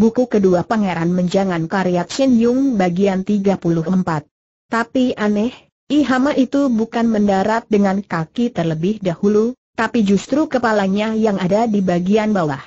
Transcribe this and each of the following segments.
buku kedua Pangeran Menjangan karya Chen Yung bagian 34. Tapi aneh, Ihama itu bukan mendarat dengan kaki terlebih dahulu, tapi justru kepalanya yang ada di bagian bawah.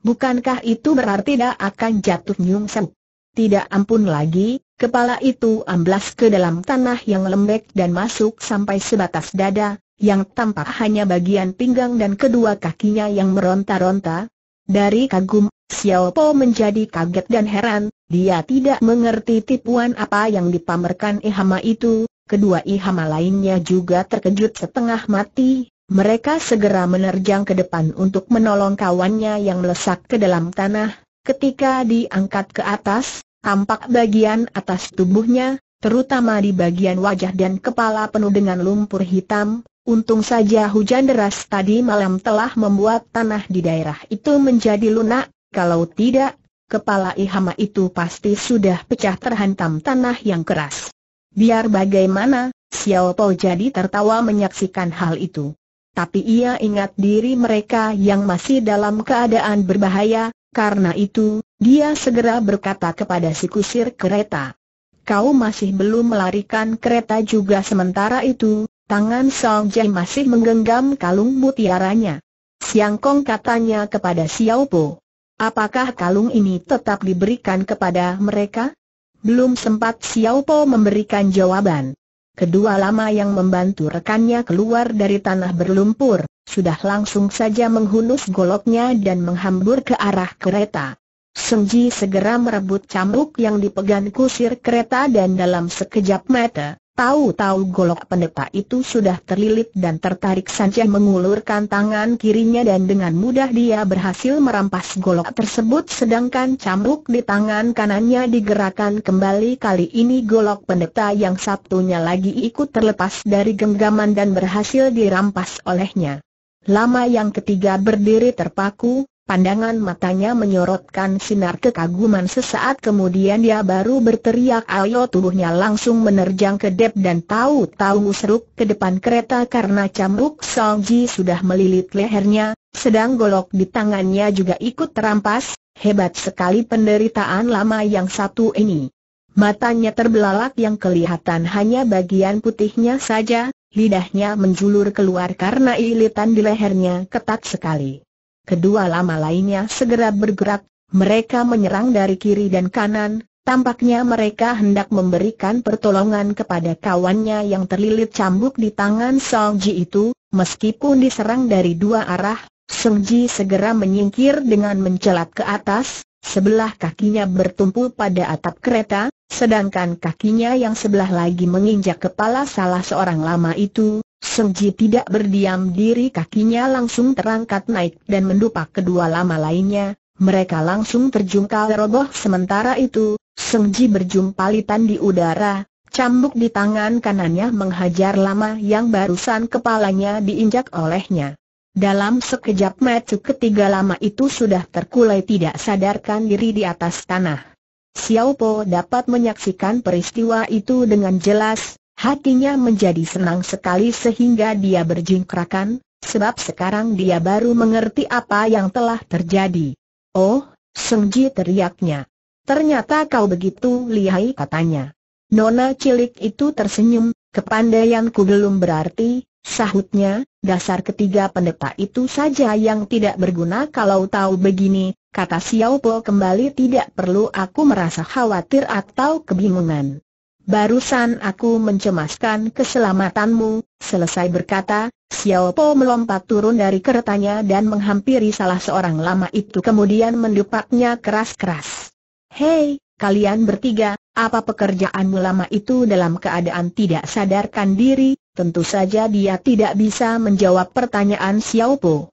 Bukankah itu berarti dia akan jatuh Nyung Sen? Tidak ampun lagi, kepala itu amblas ke dalam tanah yang lembek dan masuk sampai sebatas dada, yang tampak hanya bagian pinggang dan kedua kakinya yang meronta-ronta. Dari kagum, Xiao Po menjadi kaget dan heran, dia tidak mengerti tipuan apa yang dipamerkan Ihama itu, kedua Ihama lainnya juga terkejut setengah mati, mereka segera menerjang ke depan untuk menolong kawannya yang melesak ke dalam tanah, ketika diangkat ke atas, tampak bagian atas tubuhnya, terutama di bagian wajah dan kepala penuh dengan lumpur hitam, Untung saja hujan deras tadi malam telah membuat tanah di daerah itu menjadi lunak, kalau tidak, kepala Ihama itu pasti sudah pecah terhantam tanah yang keras. Biar bagaimana, Xiao Po jadi tertawa menyaksikan hal itu. Tapi ia ingat diri mereka yang masih dalam keadaan berbahaya, karena itu, dia segera berkata kepada si kusir kereta. Kau masih belum melarikan kereta juga sementara itu, tangan Song Jai masih menggenggam kalung mutiaranya. Siang Kong katanya kepada Xiao Po. Apakah kalung ini tetap diberikan kepada mereka? Belum sempat Xiao Po memberikan jawaban. Kedua lama yang membantu rekannya keluar dari tanah berlumpur, sudah langsung saja menghunus goloknya dan menghambur ke arah kereta. Ji segera merebut cambuk yang dipegang kusir kereta dan dalam sekejap mata, Tahu-tahu golok pendeta itu sudah terlilit dan tertarik saja mengulurkan tangan kirinya dan dengan mudah dia berhasil merampas golok tersebut sedangkan cambuk di tangan kanannya digerakkan kembali kali ini golok pendeta yang satunya lagi ikut terlepas dari genggaman dan berhasil dirampas olehnya. Lama yang ketiga berdiri terpaku, Pandangan matanya menyorotkan sinar kekaguman sesaat kemudian dia baru berteriak ayo tubuhnya langsung menerjang ke dep dan tahu-tahu seruk ke depan kereta karena camuk Ji sudah melilit lehernya, sedang golok di tangannya juga ikut terampas, hebat sekali penderitaan lama yang satu ini. Matanya terbelalak yang kelihatan hanya bagian putihnya saja, lidahnya menjulur keluar karena ilitan di lehernya ketat sekali. Kedua lama lainnya segera bergerak, mereka menyerang dari kiri dan kanan, tampaknya mereka hendak memberikan pertolongan kepada kawannya yang terlilit cambuk di tangan Song Ji itu, meskipun diserang dari dua arah, Song Ji segera menyingkir dengan mencelat ke atas, sebelah kakinya bertumpu pada atap kereta, sedangkan kakinya yang sebelah lagi menginjak kepala salah seorang lama itu, Sengji tidak berdiam diri kakinya langsung terangkat naik dan mendupak kedua lama lainnya, mereka langsung terjungkal roboh sementara itu, Sengji berjumpalitan di udara, cambuk di tangan kanannya menghajar lama yang barusan kepalanya diinjak olehnya. Dalam sekejap mata ketiga lama itu sudah terkulai tidak sadarkan diri di atas tanah. Xiao Po dapat menyaksikan peristiwa itu dengan jelas, Hatinya menjadi senang sekali sehingga dia berjingkrakan, sebab sekarang dia baru mengerti apa yang telah terjadi. Oh, Sengji teriaknya. Ternyata kau begitu lihai katanya. Nona cilik itu tersenyum, kepandaianku belum berarti, sahutnya, dasar ketiga pendeta itu saja yang tidak berguna kalau tahu begini, kata Xiao Po kembali tidak perlu aku merasa khawatir atau kebingungan. Barusan aku mencemaskan keselamatanmu, selesai berkata, Xiao Po melompat turun dari keretanya dan menghampiri salah seorang lama itu kemudian mendupaknya keras-keras. Hei, kalian bertiga, apa pekerjaanmu lama itu dalam keadaan tidak sadarkan diri, tentu saja dia tidak bisa menjawab pertanyaan Xiao Po.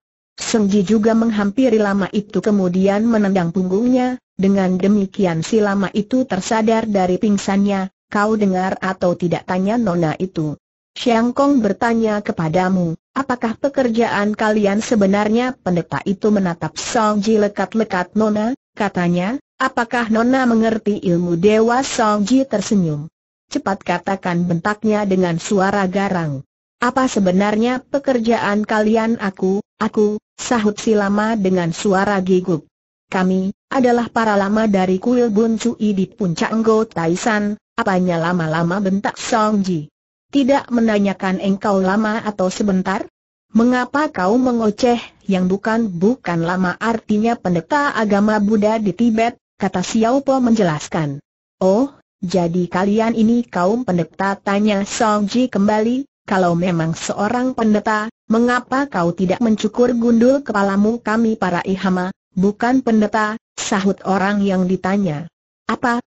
Ji juga menghampiri lama itu kemudian menendang punggungnya, dengan demikian si lama itu tersadar dari pingsannya, Kau dengar atau tidak tanya nona itu? Xiang Kong bertanya kepadamu, apakah pekerjaan kalian sebenarnya pendeta itu menatap Song Ji lekat-lekat nona? Katanya, apakah nona mengerti ilmu dewa Song Ji tersenyum? Cepat katakan bentaknya dengan suara garang. Apa sebenarnya pekerjaan kalian aku, aku, sahut si lama dengan suara gigup. Kami, adalah para lama dari kuil Bun Cui di puncak Ngo Taisan, Apanya lama-lama bentak Song Ji? Tidak menanyakan engkau lama atau sebentar? Mengapa kau mengoceh yang bukan-bukan lama artinya pendeta agama Buddha di Tibet, kata Xiao Po menjelaskan. Oh, jadi kalian ini kaum pendeta tanya Song Ji kembali, kalau memang seorang pendeta, mengapa kau tidak mencukur gundul kepalamu kami para ihama, bukan pendeta, sahut orang yang ditanya. Apa,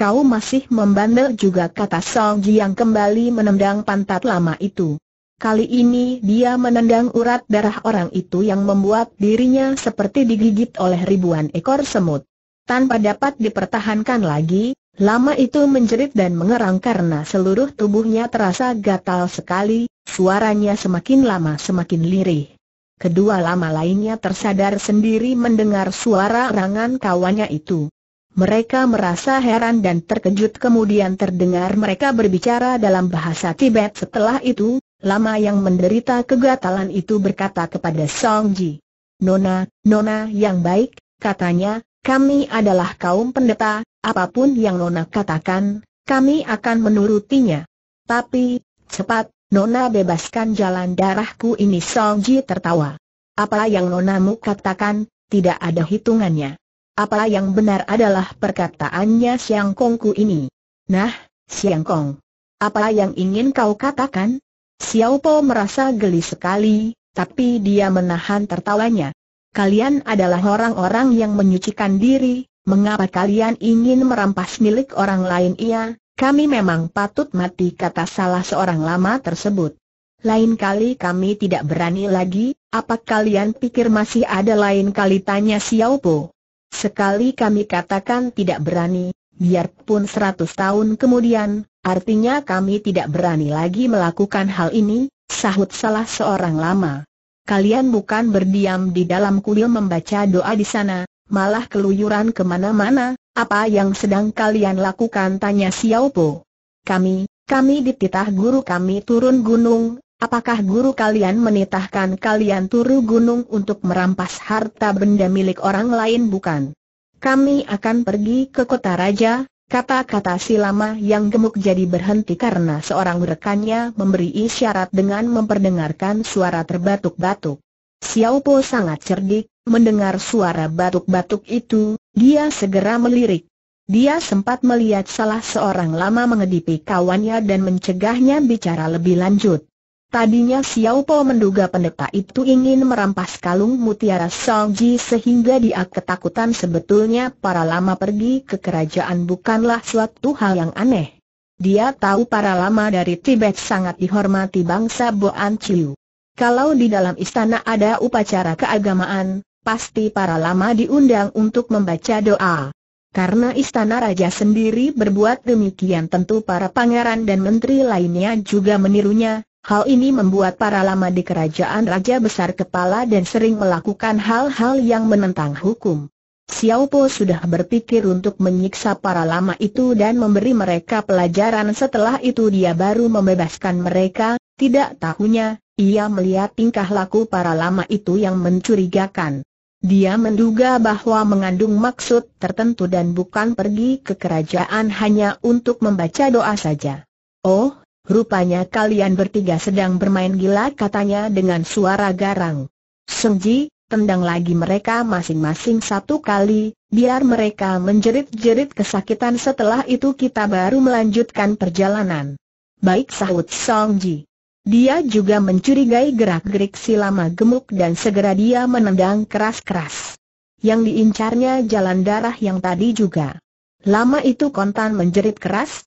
Kau masih membandel juga kata Song yang kembali menendang pantat lama itu. Kali ini dia menendang urat darah orang itu yang membuat dirinya seperti digigit oleh ribuan ekor semut. Tanpa dapat dipertahankan lagi, lama itu menjerit dan mengerang karena seluruh tubuhnya terasa gatal sekali, suaranya semakin lama semakin lirih. Kedua lama lainnya tersadar sendiri mendengar suara rangan kawannya itu. Mereka merasa heran dan terkejut kemudian terdengar mereka berbicara dalam bahasa Tibet setelah itu, lama yang menderita kegatalan itu berkata kepada Song Ji. Nona, Nona yang baik, katanya, kami adalah kaum pendeta, apapun yang Nona katakan, kami akan menurutinya. Tapi, cepat, Nona bebaskan jalan darahku ini Song Ji tertawa. Apa yang Nona mu katakan, tidak ada hitungannya. Apa yang benar adalah perkataannya Siang Kongku ini. Nah, Siang Kong. Apa yang ingin kau katakan? Xiao Po merasa geli sekali, tapi dia menahan tertawanya. Kalian adalah orang-orang yang menyucikan diri, mengapa kalian ingin merampas milik orang lain Ia, kami memang patut mati kata salah seorang lama tersebut. Lain kali kami tidak berani lagi, apa kalian pikir masih ada lain kali tanya Xiao Po? Sekali kami katakan tidak berani, biarpun seratus tahun kemudian, artinya kami tidak berani lagi melakukan hal ini, sahut salah seorang lama. Kalian bukan berdiam di dalam kuil membaca doa di sana, malah keluyuran kemana-mana, apa yang sedang kalian lakukan tanya Xiao Po. Kami, kami dititah guru kami turun gunung, Apakah guru kalian menitahkan kalian turu gunung untuk merampas harta benda milik orang lain bukan? Kami akan pergi ke kota raja, kata-kata si lama yang gemuk jadi berhenti karena seorang rekannya memberi isyarat dengan memperdengarkan suara terbatuk-batuk. Xiao Po sangat cerdik, mendengar suara batuk-batuk itu, dia segera melirik. Dia sempat melihat salah seorang lama mengedipi kawannya dan mencegahnya bicara lebih lanjut. Tadinya Xiao Po menduga pendeta itu ingin merampas kalung mutiara Song Ji sehingga dia ketakutan sebetulnya para lama pergi ke kerajaan bukanlah suatu hal yang aneh. Dia tahu para lama dari Tibet sangat dihormati bangsa Boan Chiu. Kalau di dalam istana ada upacara keagamaan, pasti para lama diundang untuk membaca doa. Karena istana raja sendiri berbuat demikian tentu para pangeran dan menteri lainnya juga menirunya, Hal ini membuat para lama di kerajaan Raja Besar Kepala dan sering melakukan hal-hal yang menentang hukum. Xiao Po sudah berpikir untuk menyiksa para lama itu dan memberi mereka pelajaran setelah itu dia baru membebaskan mereka, tidak tahunya, ia melihat tingkah laku para lama itu yang mencurigakan. Dia menduga bahwa mengandung maksud tertentu dan bukan pergi ke kerajaan hanya untuk membaca doa saja. Oh, Rupanya kalian bertiga sedang bermain gila katanya dengan suara garang. Sengji, tendang lagi mereka masing-masing satu kali, biar mereka menjerit-jerit kesakitan setelah itu kita baru melanjutkan perjalanan. Baik sahut Songji. Dia juga mencurigai gerak-gerik si lama gemuk dan segera dia menendang keras-keras. Yang diincarnya jalan darah yang tadi juga. Lama itu kontan menjerit keras,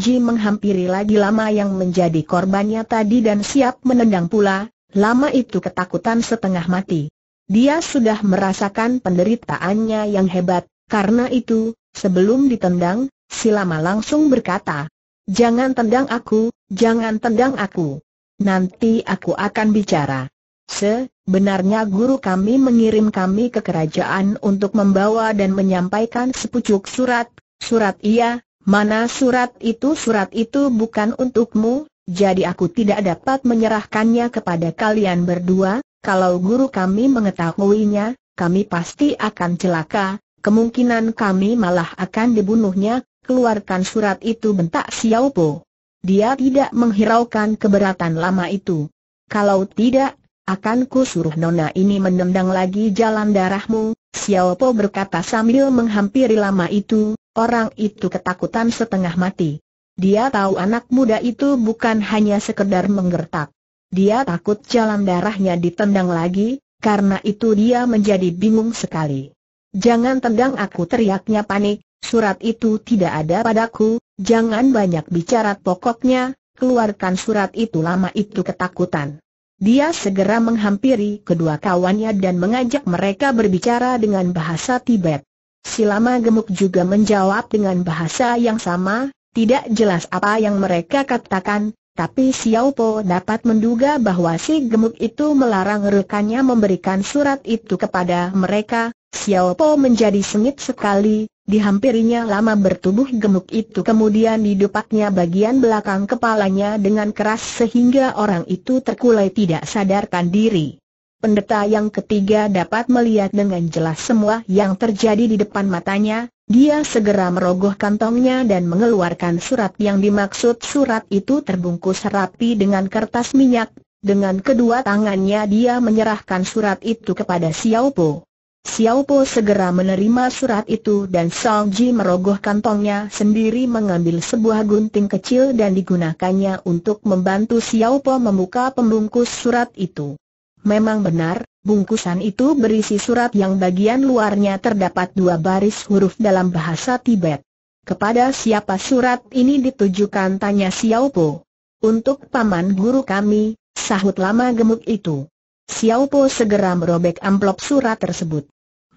Ji menghampiri lagi lama yang menjadi korbannya tadi dan siap menendang pula, lama itu ketakutan setengah mati. Dia sudah merasakan penderitaannya yang hebat, karena itu, sebelum ditendang, si lama langsung berkata, Jangan tendang aku, jangan tendang aku. Nanti aku akan bicara. Sebenarnya guru kami mengirim kami ke kerajaan untuk membawa dan menyampaikan sepucuk surat, surat ia, Mana surat itu? Surat itu bukan untukmu, jadi aku tidak dapat menyerahkannya kepada kalian berdua. Kalau guru kami mengetahuinya, kami pasti akan celaka, kemungkinan kami malah akan dibunuhnya. Keluarkan surat itu bentak Xiao Po. Dia tidak menghiraukan keberatan lama itu. Kalau tidak, akan ku suruh nona ini menendang lagi jalan darahmu, Xiao Po berkata sambil menghampiri lama itu, Orang itu ketakutan setengah mati. Dia tahu anak muda itu bukan hanya sekedar menggertak. Dia takut jalan darahnya ditendang lagi, karena itu dia menjadi bingung sekali. Jangan tendang aku teriaknya panik, surat itu tidak ada padaku, jangan banyak bicara pokoknya, keluarkan surat itu lama itu ketakutan. Dia segera menghampiri kedua kawannya dan mengajak mereka berbicara dengan bahasa Tibet. Si lama gemuk juga menjawab dengan bahasa yang sama, tidak jelas apa yang mereka katakan, tapi Xiao Po dapat menduga bahwa si gemuk itu melarang rekannya memberikan surat itu kepada mereka. Xiao Po menjadi sengit sekali, dihampirinya lama bertubuh gemuk itu kemudian didupaknya bagian belakang kepalanya dengan keras sehingga orang itu terkulai tidak sadarkan diri pendeta yang ketiga dapat melihat dengan jelas semua yang terjadi di depan matanya, dia segera merogoh kantongnya dan mengeluarkan surat yang dimaksud surat itu terbungkus rapi dengan kertas minyak. Dengan kedua tangannya dia menyerahkan surat itu kepada Xiao Po. Xiao Po segera menerima surat itu dan Song Ji merogoh kantongnya sendiri mengambil sebuah gunting kecil dan digunakannya untuk membantu Xiao Po membuka pembungkus surat itu. Memang benar, bungkusan itu berisi surat yang bagian luarnya terdapat dua baris huruf dalam bahasa Tibet. Kepada siapa surat ini ditujukan tanya Xiao Po. Untuk paman guru kami, sahut lama gemuk itu. Xiao Po segera merobek amplop surat tersebut.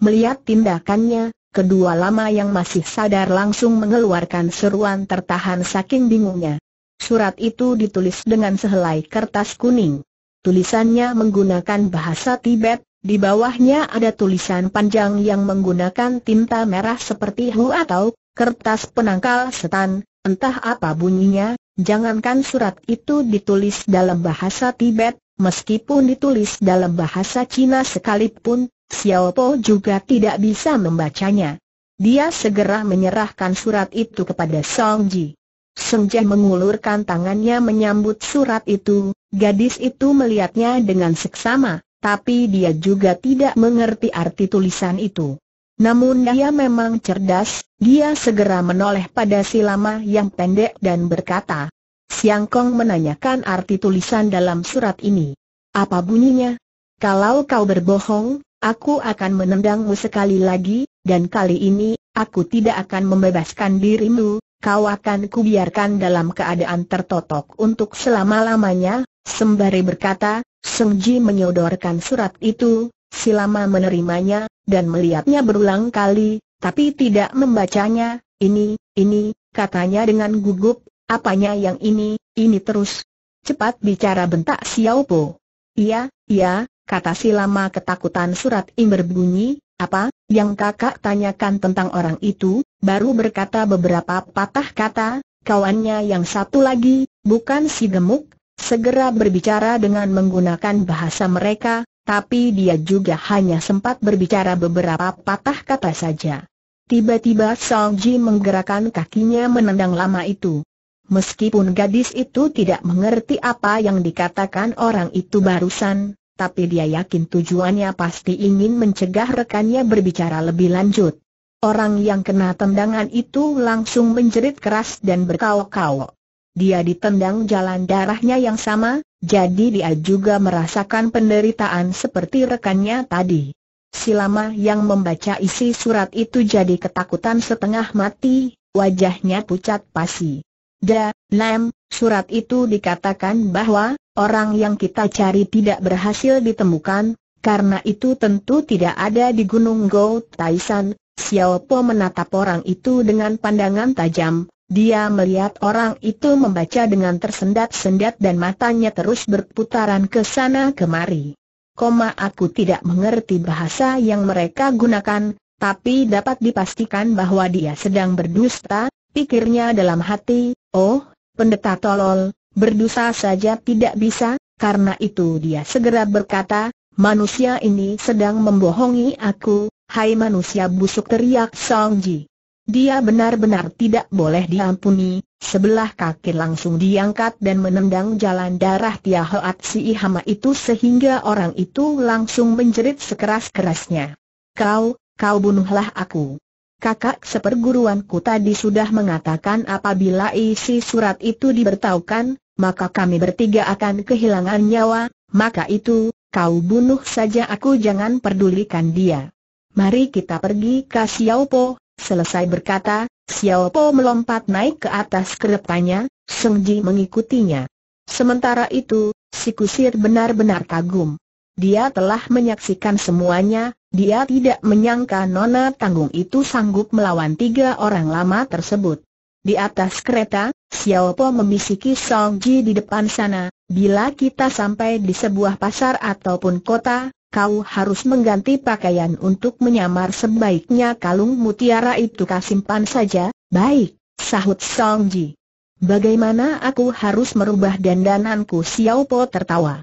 Melihat tindakannya, kedua lama yang masih sadar langsung mengeluarkan seruan tertahan saking bingungnya. Surat itu ditulis dengan sehelai kertas kuning tulisannya menggunakan bahasa Tibet, di bawahnya ada tulisan panjang yang menggunakan tinta merah seperti hu atau kertas penangkal setan, entah apa bunyinya, jangankan surat itu ditulis dalam bahasa Tibet, meskipun ditulis dalam bahasa Cina sekalipun, Xiao Po juga tidak bisa membacanya. Dia segera menyerahkan surat itu kepada Song Ji. Senja mengulurkan tangannya menyambut surat itu, gadis itu melihatnya dengan seksama, tapi dia juga tidak mengerti arti tulisan itu. Namun dia memang cerdas, dia segera menoleh pada si yang pendek dan berkata, Siang Kong menanyakan arti tulisan dalam surat ini. Apa bunyinya? Kalau kau berbohong, aku akan menendangmu sekali lagi, dan kali ini, aku tidak akan membebaskan dirimu, kau akan kubiarkan dalam keadaan tertotok untuk selama-lamanya, sembari berkata, Seng Ji menyodorkan surat itu, si menerimanya, dan melihatnya berulang kali, tapi tidak membacanya, ini, ini, katanya dengan gugup, apanya yang ini, ini terus. Cepat bicara bentak Xiao Po. Iya, iya, kata si lama ketakutan surat ini berbunyi, apa, yang kakak tanyakan tentang orang itu, baru berkata beberapa patah kata, kawannya yang satu lagi, bukan si gemuk, segera berbicara dengan menggunakan bahasa mereka, tapi dia juga hanya sempat berbicara beberapa patah kata saja. Tiba-tiba Song Ji menggerakkan kakinya menendang lama itu. Meskipun gadis itu tidak mengerti apa yang dikatakan orang itu barusan, tapi dia yakin tujuannya pasti ingin mencegah rekannya berbicara lebih lanjut. Orang yang kena tendangan itu langsung menjerit keras dan berkau-kau. Dia ditendang jalan darahnya yang sama, jadi dia juga merasakan penderitaan seperti rekannya tadi. Silama yang membaca isi surat itu jadi ketakutan setengah mati, wajahnya pucat pasi. Da, Lam, surat itu dikatakan bahwa, orang yang kita cari tidak berhasil ditemukan, karena itu tentu tidak ada di Gunung Go Taisan, Xiao Po menatap orang itu dengan pandangan tajam, dia melihat orang itu membaca dengan tersendat-sendat dan matanya terus berputaran ke sana kemari. Koma aku tidak mengerti bahasa yang mereka gunakan, tapi dapat dipastikan bahwa dia sedang berdusta, pikirnya dalam hati, oh, pendeta tolol, berdusta saja tidak bisa, karena itu dia segera berkata, manusia ini sedang membohongi aku, Hai manusia busuk teriak Song Ji. Dia benar-benar tidak boleh diampuni, sebelah kaki langsung diangkat dan menendang jalan darah Tia Hoat Si Hama itu sehingga orang itu langsung menjerit sekeras-kerasnya. Kau, kau bunuhlah aku. Kakak seperguruanku tadi sudah mengatakan apabila isi surat itu dibertaukan, maka kami bertiga akan kehilangan nyawa, maka itu, kau bunuh saja aku jangan pedulikan dia. Mari kita pergi ke Po. selesai berkata, Xiao Po melompat naik ke atas keretanya, Sung Ji mengikutinya. Sementara itu, si kusir benar-benar kagum. Dia telah menyaksikan semuanya, dia tidak menyangka Nona Tanggung itu sanggup melawan tiga orang lama tersebut. Di atas kereta, Xiao Po membisiki Song Ji di depan sana, bila kita sampai di sebuah pasar ataupun kota, kau harus mengganti pakaian untuk menyamar sebaiknya kalung mutiara itu kasimpan saja, baik, sahut Song Ji. Bagaimana aku harus merubah dandananku Xiao Po tertawa.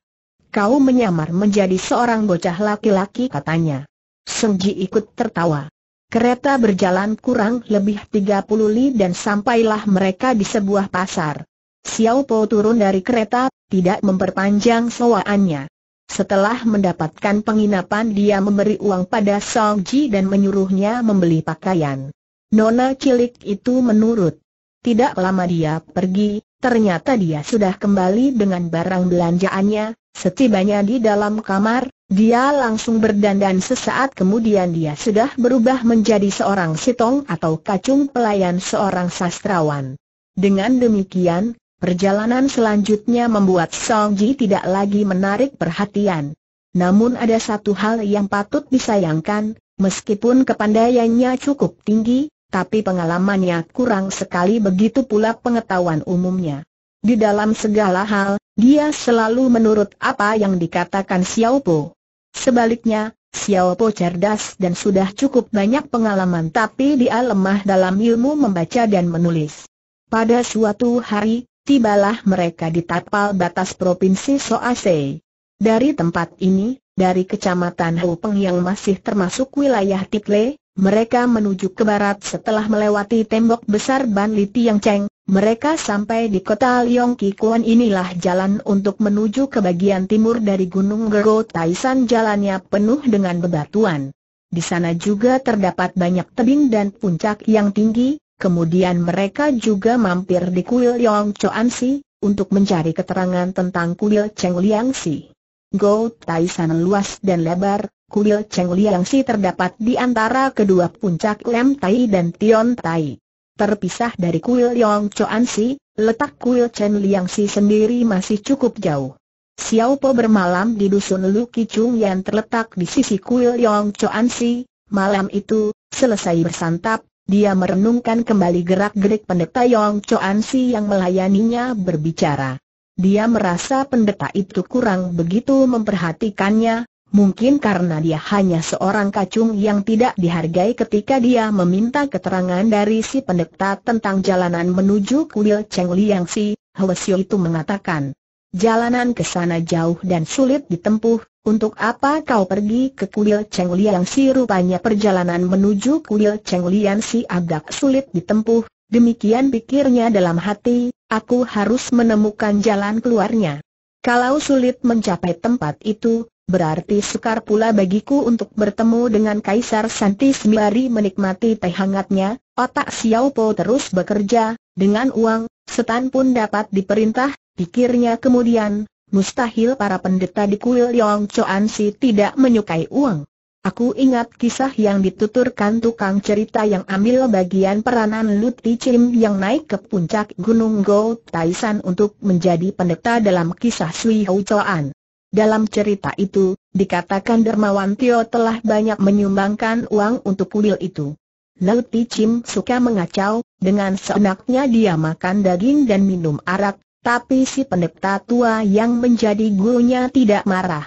Kau menyamar menjadi seorang bocah laki-laki katanya. Song Ji ikut tertawa. Kereta berjalan kurang lebih 30 li dan sampailah mereka di sebuah pasar. Xiao Po turun dari kereta, tidak memperpanjang sewaannya. Setelah mendapatkan penginapan dia memberi uang pada Song Ji dan menyuruhnya membeli pakaian. Nona cilik itu menurut. Tidak lama dia pergi, ternyata dia sudah kembali dengan barang belanjaannya. Setibanya di dalam kamar, dia langsung berdandan sesaat kemudian dia sudah berubah menjadi seorang sitong atau kacung pelayan seorang sastrawan. Dengan demikian, Perjalanan selanjutnya membuat Song Ji tidak lagi menarik perhatian. Namun ada satu hal yang patut disayangkan, meskipun kepandaiannya cukup tinggi, tapi pengalamannya kurang sekali begitu pula pengetahuan umumnya. Di dalam segala hal, dia selalu menurut apa yang dikatakan Xiao Po. Sebaliknya, Xiao Po cerdas dan sudah cukup banyak pengalaman tapi dia lemah dalam ilmu membaca dan menulis. Pada suatu hari, tibalah mereka di tapal batas Provinsi Soase. Dari tempat ini, dari kecamatan Hupeng yang masih termasuk wilayah Tikle, mereka menuju ke barat setelah melewati tembok besar Ban Li Tiang Cheng, mereka sampai di kota Liong Kikuan inilah jalan untuk menuju ke bagian timur dari Gunung Gero Taisan jalannya penuh dengan bebatuan. Di sana juga terdapat banyak tebing dan puncak yang tinggi, Kemudian mereka juga mampir di kuil Yong Choan Si, untuk mencari keterangan tentang kuil Cheng Liang Si. Go Tai San luas dan lebar, kuil Cheng Liang Si terdapat di antara kedua puncak Lem Tai dan Tion Tai. Terpisah dari kuil Yong Choan Si, letak kuil Cheng Liang Si sendiri masih cukup jauh. Xiao Po bermalam di dusun Lu Kichung yang terletak di sisi kuil Yong Choan Si, malam itu, selesai bersantap, dia merenungkan kembali gerak-gerik pendeta Yong Choan Si yang melayaninya berbicara. Dia merasa pendeta itu kurang begitu memperhatikannya, Mungkin karena dia hanya seorang kacung yang tidak dihargai ketika dia meminta keterangan dari si pendeta tentang jalanan menuju kuil Cheng Liang Si, Hwesio itu mengatakan. Jalanan ke sana jauh dan sulit ditempuh, untuk apa kau pergi ke kuil Cheng Liang si rupanya perjalanan menuju kuil Cheng Liang si agak sulit ditempuh, demikian pikirnya dalam hati, aku harus menemukan jalan keluarnya. Kalau sulit mencapai tempat itu, berarti sukar pula bagiku untuk bertemu dengan Kaisar Santi sembari menikmati teh hangatnya, otak Xiao Po terus bekerja, dengan uang, setan pun dapat diperintah, Pikirnya kemudian, mustahil para pendeta di kuil Yong Choan Si tidak menyukai uang. Aku ingat kisah yang dituturkan tukang cerita yang ambil bagian peranan Luti Chim yang naik ke puncak Gunung Go Taisan untuk menjadi pendeta dalam kisah Sui Hou Choan. Dalam cerita itu, dikatakan Dermawan Tio telah banyak menyumbangkan uang untuk kuil itu. Luti Chim suka mengacau, dengan seenaknya dia makan daging dan minum arak, tapi si pendeta tua yang menjadi gurunya tidak marah.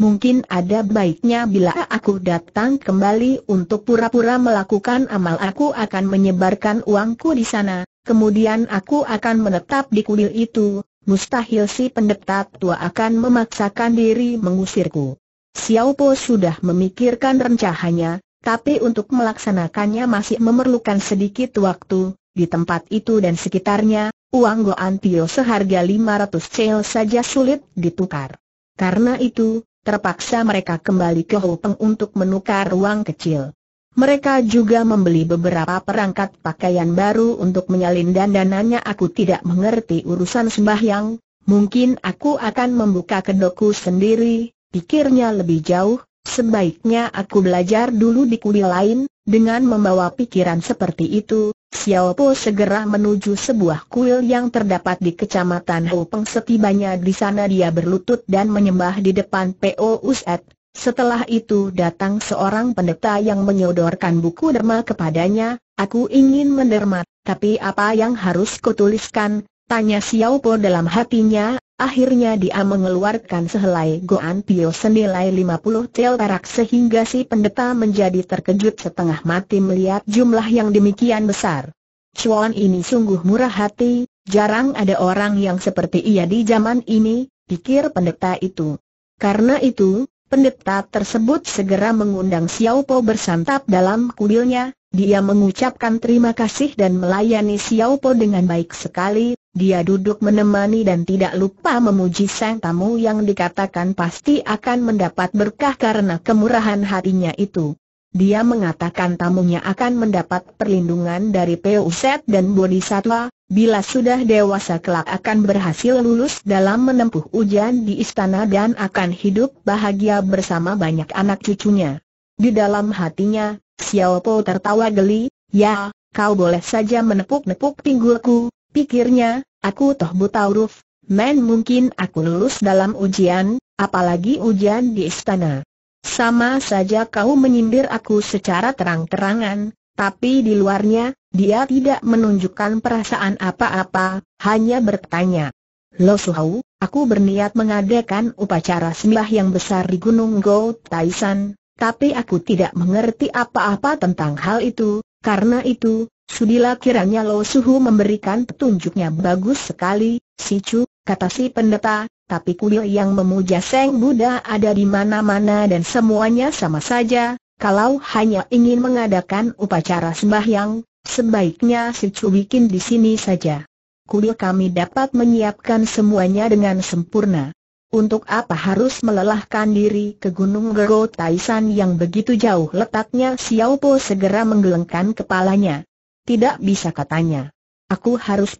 Mungkin ada baiknya bila aku datang kembali untuk pura-pura melakukan amal aku akan menyebarkan uangku di sana, kemudian aku akan menetap di kuil itu, mustahil si pendeta tua akan memaksakan diri mengusirku. Xiaopo sudah memikirkan rencananya, tapi untuk melaksanakannya masih memerlukan sedikit waktu, di tempat itu dan sekitarnya, uang Goan Tio seharga 500 cel saja sulit ditukar. Karena itu, terpaksa mereka kembali ke Hopeng untuk menukar uang kecil. Mereka juga membeli beberapa perangkat pakaian baru untuk menyalin dandanannya aku tidak mengerti urusan sembahyang, mungkin aku akan membuka kedoku sendiri, pikirnya lebih jauh, sebaiknya aku belajar dulu di kuil lain, dengan membawa pikiran seperti itu, Xiao Po segera menuju sebuah kuil yang terdapat di kecamatan Peng. setibanya di sana dia berlutut dan menyembah di depan P.O. Uset. Setelah itu datang seorang pendeta yang menyodorkan buku derma kepadanya, aku ingin menderma, tapi apa yang harus kutuliskan, tanya Xiao Po dalam hatinya, Akhirnya dia mengeluarkan sehelai goan pio senilai 50 tel perak sehingga si pendeta menjadi terkejut setengah mati melihat jumlah yang demikian besar. Chuan ini sungguh murah hati, jarang ada orang yang seperti ia di zaman ini, pikir pendeta itu. Karena itu, pendeta tersebut segera mengundang Xiao Po bersantap dalam kudilnya. Dia mengucapkan terima kasih dan melayani Xiao Po dengan baik sekali, dia duduk menemani dan tidak lupa memuji sang tamu yang dikatakan pasti akan mendapat berkah karena kemurahan hatinya itu. Dia mengatakan tamunya akan mendapat perlindungan dari Set dan Bodhisattva, bila sudah dewasa kelak akan berhasil lulus dalam menempuh ujian di istana dan akan hidup bahagia bersama banyak anak cucunya. Di dalam hatinya, Xiao Po tertawa geli, ya, kau boleh saja menepuk-nepuk pinggulku, pikirnya, aku toh buta huruf, men mungkin aku lulus dalam ujian, apalagi ujian di istana. Sama saja kau menyindir aku secara terang-terangan, tapi di luarnya, dia tidak menunjukkan perasaan apa-apa, hanya bertanya. Lo Suhau, aku berniat mengadakan upacara sembah yang besar di Gunung Go Taishan, tapi aku tidak mengerti apa-apa tentang hal itu, karena itu, sudilah kiranya Lo Suhu memberikan petunjuknya bagus sekali, si Chu, kata si pendeta, tapi kuil yang memuja Seng Buddha ada di mana-mana dan semuanya sama saja, kalau hanya ingin mengadakan upacara sembahyang, sebaiknya si Chu bikin di sini saja. Kuil kami dapat menyiapkan semuanya dengan sempurna. Untuk apa harus melelahkan diri ke Gunung Gego Taisan yang begitu jauh letaknya Xiaopo segera menggelengkan kepalanya. Tidak bisa katanya. Aku harus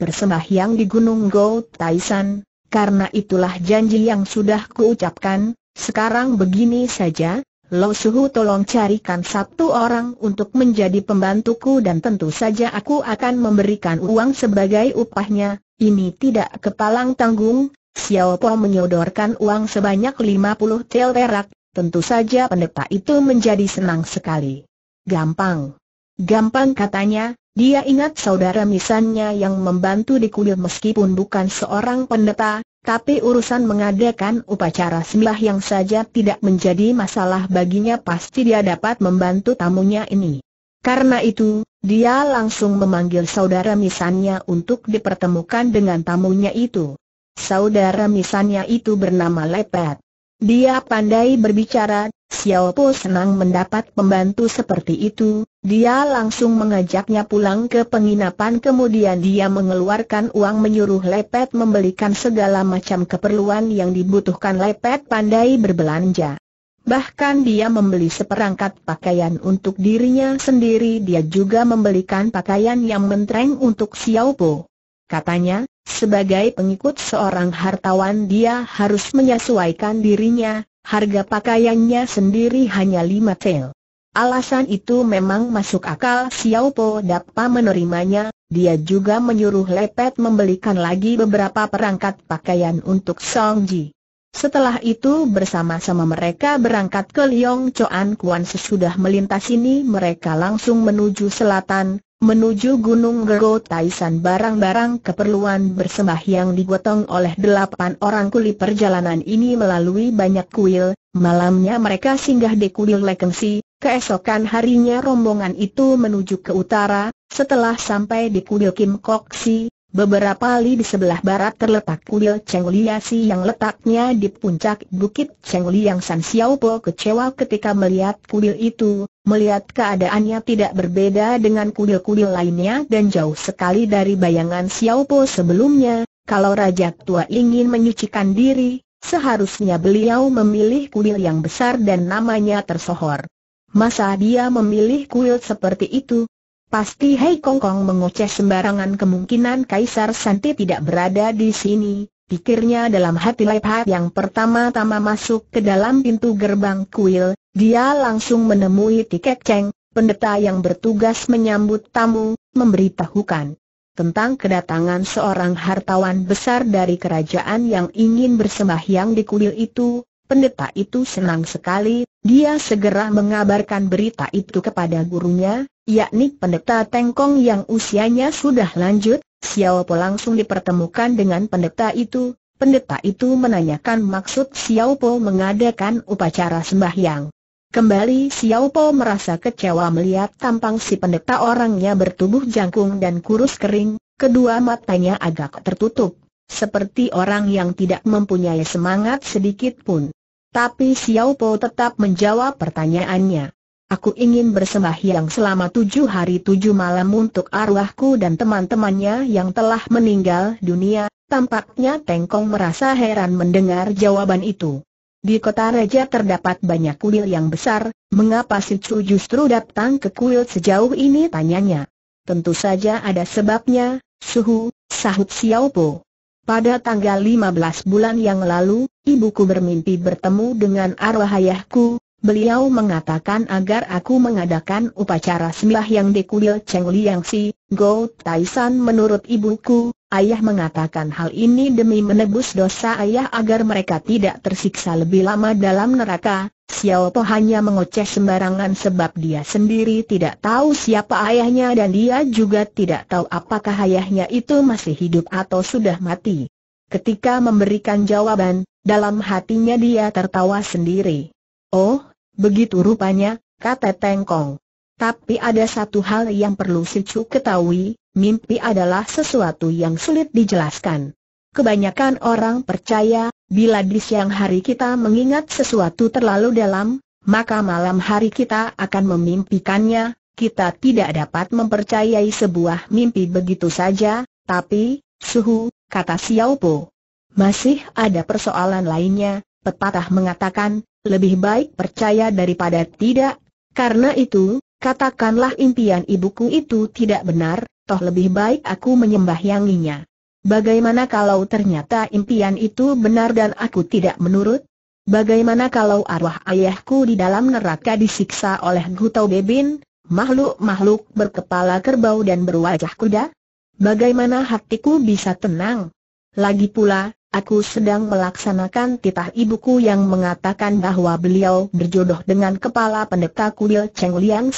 yang di Gunung Go Taisan, karena itulah janji yang sudah kuucapkan, sekarang begini saja, Lo Suhu tolong carikan satu orang untuk menjadi pembantuku dan tentu saja aku akan memberikan uang sebagai upahnya, ini tidak kepalang tanggung, Xiao Po menyodorkan uang sebanyak 50 tel perak, tentu saja pendeta itu menjadi senang sekali. Gampang. Gampang katanya, dia ingat saudara misannya yang membantu di kuil meskipun bukan seorang pendeta, tapi urusan mengadakan upacara sembah yang saja tidak menjadi masalah baginya pasti dia dapat membantu tamunya ini. Karena itu, dia langsung memanggil saudara misannya untuk dipertemukan dengan tamunya itu. Saudara misalnya itu bernama Lepet. Dia pandai berbicara, Xiao Po senang mendapat pembantu seperti itu, dia langsung mengajaknya pulang ke penginapan kemudian dia mengeluarkan uang menyuruh Lepet membelikan segala macam keperluan yang dibutuhkan Lepet pandai berbelanja. Bahkan dia membeli seperangkat pakaian untuk dirinya sendiri dia juga membelikan pakaian yang mentereng untuk Xiao Po. Katanya, sebagai pengikut seorang hartawan dia harus menyesuaikan dirinya, harga pakaiannya sendiri hanya lima tel. Alasan itu memang masuk akal Xiao Po dapat menerimanya, dia juga menyuruh Lepet membelikan lagi beberapa perangkat pakaian untuk Song Ji. Setelah itu bersama-sama mereka berangkat ke Liong Choan Kuan sesudah melintas ini mereka langsung menuju selatan, menuju Gunung Gero Taisan barang-barang keperluan bersembah yang digotong oleh delapan orang kuli perjalanan ini melalui banyak kuil, malamnya mereka singgah di kuil Lekengsi, keesokan harinya rombongan itu menuju ke utara, setelah sampai di kuil Kim Si, Beberapa li di sebelah barat terletak kuil Cheng Liasi yang letaknya di puncak bukit Cheng Liang San Xiao Po kecewa ketika melihat kuil itu, melihat keadaannya tidak berbeda dengan kuil-kuil lainnya dan jauh sekali dari bayangan Xiao Po sebelumnya, kalau Raja Tua ingin menyucikan diri, seharusnya beliau memilih kuil yang besar dan namanya tersohor. Masa dia memilih kuil seperti itu, Pasti Hei Kong Kong mengoceh sembarangan kemungkinan Kaisar Santi tidak berada di sini, pikirnya dalam hati Lai Hat yang pertama-tama masuk ke dalam pintu gerbang kuil, dia langsung menemui Tikek Cheng, pendeta yang bertugas menyambut tamu, memberitahukan tentang kedatangan seorang hartawan besar dari kerajaan yang ingin bersembahyang di kuil itu, pendeta itu senang sekali, dia segera mengabarkan berita itu kepada gurunya, yakni pendeta Tengkong yang usianya sudah lanjut, Xiao Po langsung dipertemukan dengan pendeta itu, pendeta itu menanyakan maksud Xiao Po mengadakan upacara sembahyang. Kembali Xiao Po merasa kecewa melihat tampang si pendeta orangnya bertubuh jangkung dan kurus kering, kedua matanya agak tertutup, seperti orang yang tidak mempunyai semangat sedikit pun. Tapi Xiao Po tetap menjawab pertanyaannya. Aku ingin bersembahyang selama tujuh hari tujuh malam untuk arwahku dan teman-temannya yang telah meninggal dunia. Tampaknya Tengkong merasa heran mendengar jawaban itu. Di kota Raja terdapat banyak kuil yang besar, mengapa si Chu justru datang ke kuil sejauh ini tanyanya. Tentu saja ada sebabnya, suhu, sahut Xiao Po. Pada tanggal 15 bulan yang lalu, ibuku bermimpi bertemu dengan arwah ayahku, Beliau mengatakan agar aku mengadakan upacara sembah yang di kuil Cheng Liang Si, Go Taishan menurut ibuku, ayah mengatakan hal ini demi menebus dosa ayah agar mereka tidak tersiksa lebih lama dalam neraka, Xiao Po hanya mengoceh sembarangan sebab dia sendiri tidak tahu siapa ayahnya dan dia juga tidak tahu apakah ayahnya itu masih hidup atau sudah mati. Ketika memberikan jawaban, dalam hatinya dia tertawa sendiri. Oh, Begitu rupanya, kata Tengkong. Tapi ada satu hal yang perlu si Chu ketahui, mimpi adalah sesuatu yang sulit dijelaskan. Kebanyakan orang percaya, bila di siang hari kita mengingat sesuatu terlalu dalam, maka malam hari kita akan memimpikannya, kita tidak dapat mempercayai sebuah mimpi begitu saja, tapi, suhu, kata Xiao Po. Masih ada persoalan lainnya, Pepatah mengatakan, lebih baik percaya daripada tidak, karena itu, katakanlah impian ibuku itu tidak benar, toh lebih baik aku menyembah yanginya. Bagaimana kalau ternyata impian itu benar dan aku tidak menurut? Bagaimana kalau arwah ayahku di dalam neraka disiksa oleh Gutau Bebin, makhluk-makhluk berkepala kerbau dan berwajah kuda? Bagaimana hatiku bisa tenang? Lagi pula, Aku sedang melaksanakan titah ibuku yang mengatakan bahwa beliau berjodoh dengan kepala pendeta kuil Cheng Liang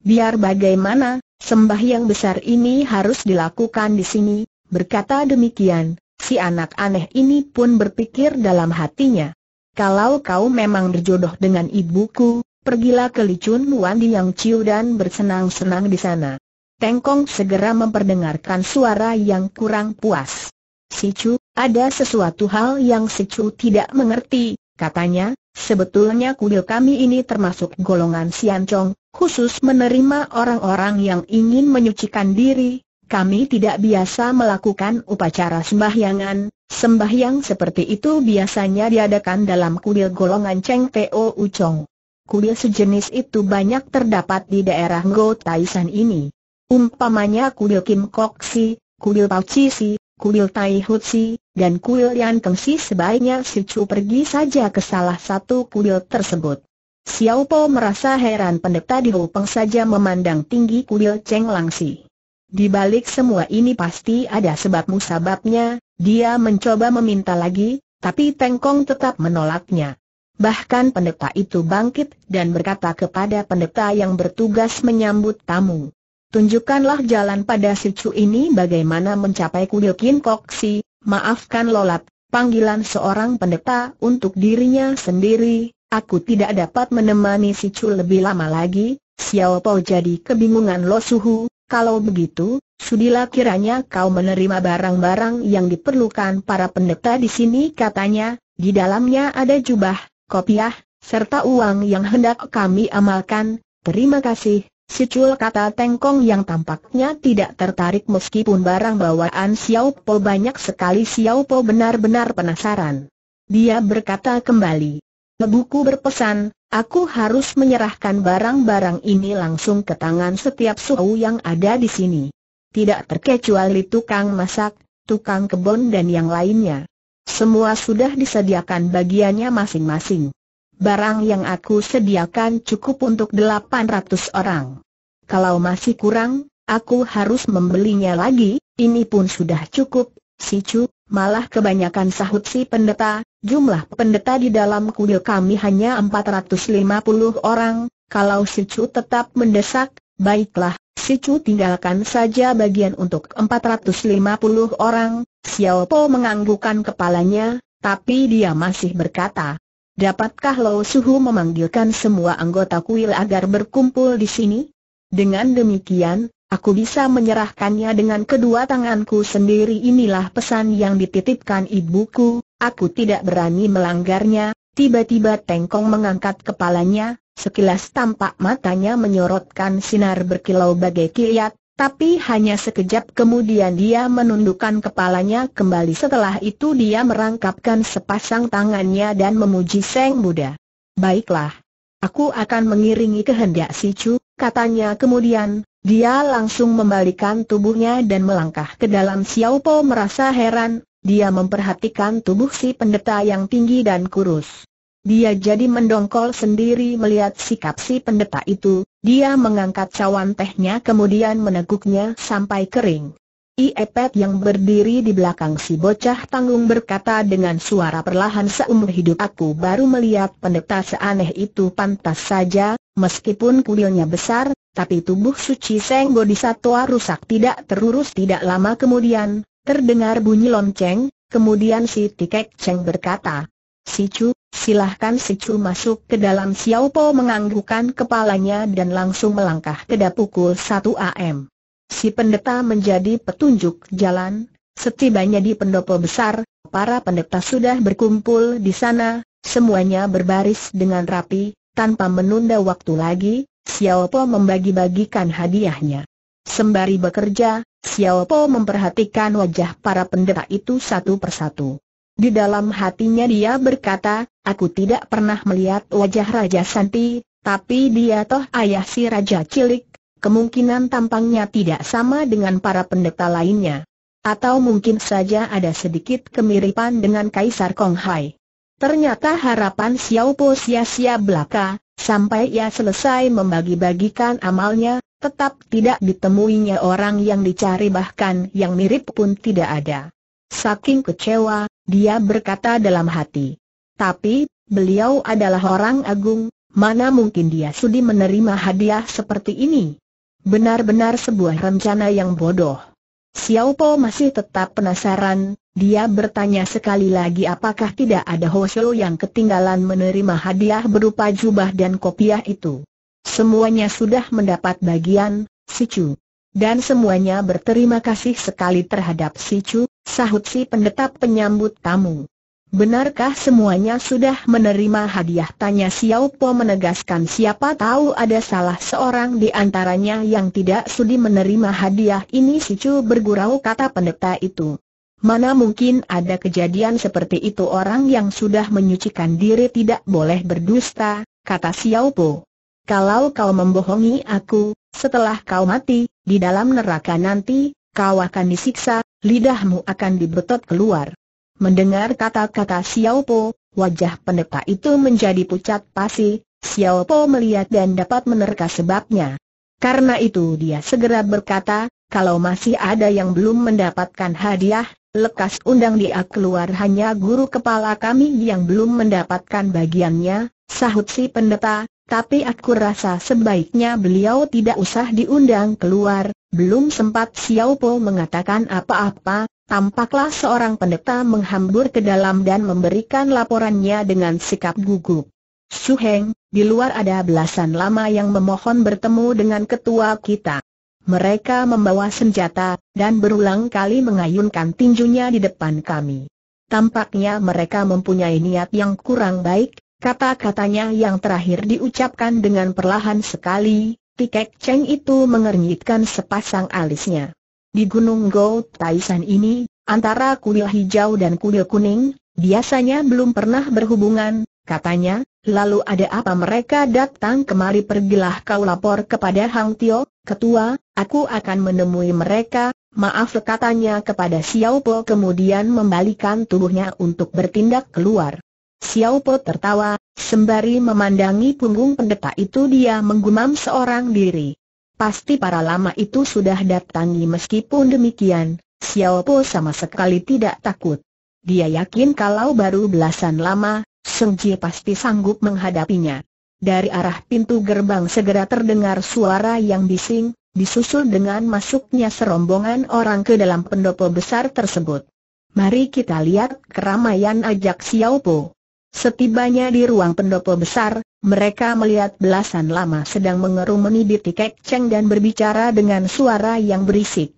Biar bagaimana, sembah yang besar ini harus dilakukan di sini, berkata demikian, si anak aneh ini pun berpikir dalam hatinya. Kalau kau memang berjodoh dengan ibuku, pergilah ke Licun Wandi yang ciu dan bersenang-senang di sana. Tengkong segera memperdengarkan suara yang kurang puas. Sicu, ada sesuatu hal yang si tidak mengerti, katanya, sebetulnya kuil kami ini termasuk golongan Siancong, khusus menerima orang-orang yang ingin menyucikan diri, kami tidak biasa melakukan upacara sembahyangan, sembahyang seperti itu biasanya diadakan dalam kuil golongan Cheng Teo Uchong. Kuil sejenis itu banyak terdapat di daerah Ngo Taisan ini. Umpamanya kuil Kim Kok Si, kuil Pau Chi Si, kuil Tai Hutsi, dan kuil Yan Kengsi sebaiknya si Chu pergi saja ke salah satu kuil tersebut. Xiao Po merasa heran pendeta di Hupeng saja memandang tinggi kuil Cheng Langsi. Di balik semua ini pasti ada sebab musababnya, dia mencoba meminta lagi, tapi Tengkong tetap menolaknya. Bahkan pendeta itu bangkit dan berkata kepada pendeta yang bertugas menyambut tamu. Tunjukkanlah jalan pada si Cu ini bagaimana mencapai Kok Si, maafkan lolat, panggilan seorang pendeta untuk dirinya sendiri, aku tidak dapat menemani si Cu lebih lama lagi, Xiao Po jadi kebingungan Lo Suhu, kalau begitu, sudilah kiranya kau menerima barang-barang yang diperlukan para pendeta di sini katanya, di dalamnya ada jubah, kopiah, serta uang yang hendak kami amalkan, terima kasih, Si Sicul kata Tengkong yang tampaknya tidak tertarik meskipun barang bawaan Xiao Po banyak sekali Xiao Po benar-benar penasaran. Dia berkata kembali, Lebuku berpesan, aku harus menyerahkan barang-barang ini langsung ke tangan setiap suhu yang ada di sini. Tidak terkecuali tukang masak, tukang kebun dan yang lainnya. Semua sudah disediakan bagiannya masing-masing barang yang aku sediakan cukup untuk 800 orang. Kalau masih kurang, aku harus membelinya lagi, ini pun sudah cukup, si Cu, malah kebanyakan sahut si pendeta, jumlah pendeta di dalam kuil kami hanya 450 orang, kalau si Cu tetap mendesak, baiklah, si Cu tinggalkan saja bagian untuk 450 orang, Xiao Po menganggukkan kepalanya, tapi dia masih berkata, Dapatkah Lo Suhu memanggilkan semua anggota kuil agar berkumpul di sini? Dengan demikian, aku bisa menyerahkannya dengan kedua tanganku sendiri inilah pesan yang dititipkan ibuku, aku tidak berani melanggarnya, tiba-tiba Tengkong mengangkat kepalanya, sekilas tampak matanya menyorotkan sinar berkilau bagai kilat, tapi hanya sekejap kemudian dia menundukkan kepalanya kembali setelah itu dia merangkapkan sepasang tangannya dan memuji Seng Buddha. Baiklah. Aku akan mengiringi kehendak si Chu, katanya kemudian, dia langsung membalikan tubuhnya dan melangkah ke dalam Xiao Po merasa heran, dia memperhatikan tubuh si pendeta yang tinggi dan kurus. Dia jadi mendongkol sendiri melihat sikap si pendeta itu, dia mengangkat cawan tehnya kemudian meneguknya sampai kering. Iepet yang berdiri di belakang si bocah tanggung berkata dengan suara perlahan seumur hidup aku baru melihat pendeta seaneh itu pantas saja, meskipun kuilnya besar, tapi tubuh suci Seng Bodhisattva rusak tidak terurus tidak lama kemudian, terdengar bunyi lonceng, kemudian si Tikek ceng berkata, Sicu, silahkan Sicu masuk ke dalam Xiao Po menganggukkan kepalanya dan langsung melangkah ke pukul 1 AM. Si pendeta menjadi petunjuk jalan, setibanya di pendopo besar, para pendeta sudah berkumpul di sana, semuanya berbaris dengan rapi, tanpa menunda waktu lagi, Xiao Po membagi-bagikan hadiahnya. Sembari bekerja, Xiao Po memperhatikan wajah para pendeta itu satu persatu. Di dalam hatinya dia berkata, aku tidak pernah melihat wajah Raja Santi, tapi dia toh ayah si Raja Cilik, kemungkinan tampangnya tidak sama dengan para pendeta lainnya. Atau mungkin saja ada sedikit kemiripan dengan Kaisar Konghai. Ternyata harapan Xiao Po sia-sia belaka, sampai ia selesai membagi-bagikan amalnya, tetap tidak ditemuinya orang yang dicari bahkan yang mirip pun tidak ada. Saking kecewa, dia berkata dalam hati. Tapi, beliau adalah orang agung, mana mungkin dia sudi menerima hadiah seperti ini? Benar-benar sebuah rencana yang bodoh. Xiao Po masih tetap penasaran, dia bertanya sekali lagi apakah tidak ada Hosho yang ketinggalan menerima hadiah berupa jubah dan kopiah itu. Semuanya sudah mendapat bagian, si Chu. Dan semuanya berterima kasih sekali terhadap si Chu, sahut si pendeta penyambut tamu. Benarkah semuanya sudah menerima hadiah? Tanya Xiao Po menegaskan siapa tahu ada salah seorang di antaranya yang tidak sudi menerima hadiah ini si Chu bergurau kata pendeta itu. Mana mungkin ada kejadian seperti itu orang yang sudah menyucikan diri tidak boleh berdusta, kata Xiao Po. Kalau kau membohongi aku, setelah kau mati, di dalam neraka nanti, kau akan disiksa, lidahmu akan dibetot keluar. Mendengar kata-kata Xiao Po, wajah pendeta itu menjadi pucat pasi, Xiao Po melihat dan dapat menerka sebabnya. Karena itu dia segera berkata, kalau masih ada yang belum mendapatkan hadiah, lekas undang dia keluar hanya guru kepala kami yang belum mendapatkan bagiannya, sahut si pendeta, tapi aku rasa sebaiknya beliau tidak usah diundang keluar, belum sempat Xiao Po mengatakan apa-apa, tampaklah seorang pendeta menghambur ke dalam dan memberikan laporannya dengan sikap gugup. Su Heng, di luar ada belasan lama yang memohon bertemu dengan ketua kita. Mereka membawa senjata, dan berulang kali mengayunkan tinjunya di depan kami. Tampaknya mereka mempunyai niat yang kurang baik, Kata-katanya yang terakhir diucapkan dengan perlahan sekali, Tikek Cheng itu mengernyitkan sepasang alisnya. Di Gunung Go Taisan ini, antara kuil hijau dan kuil kuning, biasanya belum pernah berhubungan, katanya, lalu ada apa mereka datang kemari pergilah kau lapor kepada Hang Tio, ketua, aku akan menemui mereka, maaf katanya kepada Xiao Po kemudian membalikan tubuhnya untuk bertindak keluar. Xiao Po tertawa, sembari memandangi punggung pendeta itu dia menggumam seorang diri. Pasti para lama itu sudah datangi meskipun demikian, Xiao Po sama sekali tidak takut. Dia yakin kalau baru belasan lama, Seng Ji pasti sanggup menghadapinya. Dari arah pintu gerbang segera terdengar suara yang bising, disusul dengan masuknya serombongan orang ke dalam pendopo besar tersebut. Mari kita lihat keramaian ajak Xiao Po. Setibanya di ruang pendopo besar, mereka melihat belasan lama sedang mengerumuni di tiket ceng dan berbicara dengan suara yang berisik.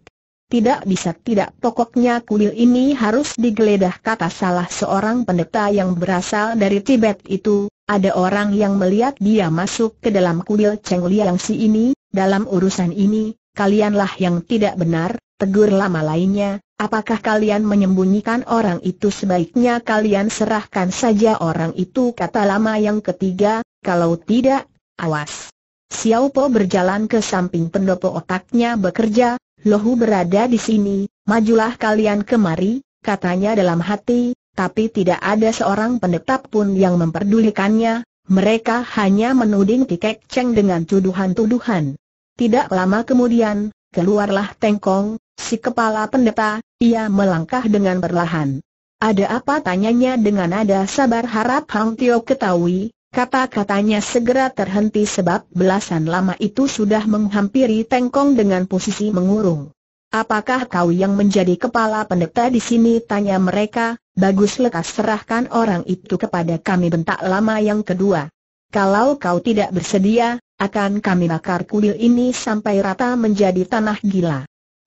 Tidak bisa tidak pokoknya kuil ini harus digeledah kata salah seorang pendeta yang berasal dari Tibet itu, ada orang yang melihat dia masuk ke dalam kuil Cheng Liang Si ini, dalam urusan ini, kalianlah yang tidak benar, tegur lama lainnya, Apakah kalian menyembunyikan orang itu sebaiknya kalian serahkan saja orang itu kata lama yang ketiga, kalau tidak, awas. Xiao Po berjalan ke samping pendopo otaknya bekerja, Lohu berada di sini, majulah kalian kemari, katanya dalam hati, tapi tidak ada seorang pendetap pun yang memperdulikannya, mereka hanya menuding Tikek Cheng dengan tuduhan-tuduhan. Tidak lama kemudian, keluarlah Tengkong, si kepala pendeta, ia melangkah dengan perlahan. Ada apa tanyanya dengan nada sabar harap Hang Tio ketahui, kata-katanya segera terhenti sebab belasan lama itu sudah menghampiri Tengkong dengan posisi mengurung. Apakah kau yang menjadi kepala pendeta di sini? Tanya mereka, bagus lekas serahkan orang itu kepada kami bentak lama yang kedua. Kalau kau tidak bersedia, akan kami bakar kuil ini sampai rata menjadi tanah gila.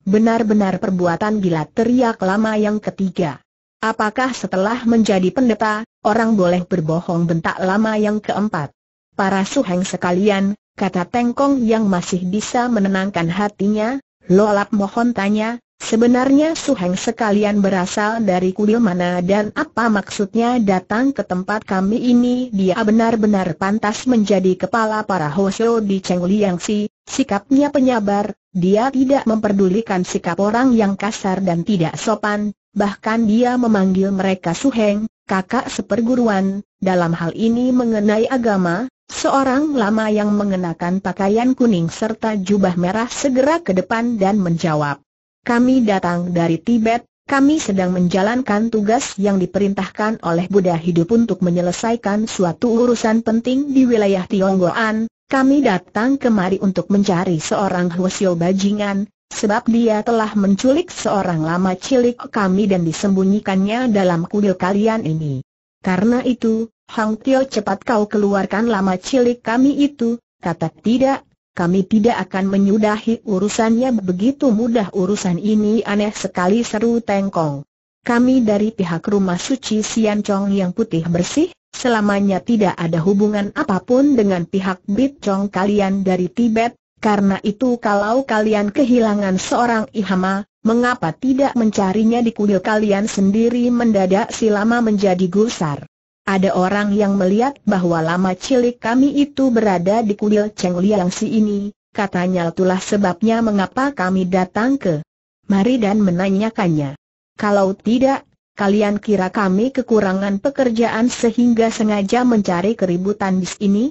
Benar-benar perbuatan gila teriak lama yang ketiga. Apakah setelah menjadi pendeta, orang boleh berbohong bentak lama yang keempat? Para suheng sekalian, kata Tengkong yang masih bisa menenangkan hatinya, lolap mohon tanya, Sebenarnya Su Heng sekalian berasal dari kuil mana dan apa maksudnya datang ke tempat kami ini dia benar-benar pantas menjadi kepala para Hoseo di Cheng Liang Si, sikapnya penyabar, dia tidak memperdulikan sikap orang yang kasar dan tidak sopan, bahkan dia memanggil mereka Su Heng, kakak seperguruan, dalam hal ini mengenai agama, Seorang lama yang mengenakan pakaian kuning serta jubah merah segera ke depan dan menjawab kami datang dari Tibet, kami sedang menjalankan tugas yang diperintahkan oleh Buddha hidup untuk menyelesaikan suatu urusan penting di wilayah Tionggoan. Kami datang kemari untuk mencari seorang Hwasyo bajingan, sebab dia telah menculik seorang lama cilik kami dan disembunyikannya dalam kuil kalian ini. Karena itu, Hang Tio cepat kau keluarkan lama cilik kami itu, kata tidak kami tidak akan menyudahi urusannya begitu mudah urusan ini aneh sekali seru Tengkong. Kami dari pihak rumah suci Siancong yang putih bersih, selamanya tidak ada hubungan apapun dengan pihak Chong kalian dari Tibet, karena itu kalau kalian kehilangan seorang ihama, mengapa tidak mencarinya di kuil kalian sendiri mendadak si lama menjadi gusar. Ada orang yang melihat bahwa lama cilik kami itu berada di kuil Cheng Liang si ini, katanya itulah sebabnya mengapa kami datang ke Mari dan menanyakannya. Kalau tidak, kalian kira kami kekurangan pekerjaan sehingga sengaja mencari keributan di sini?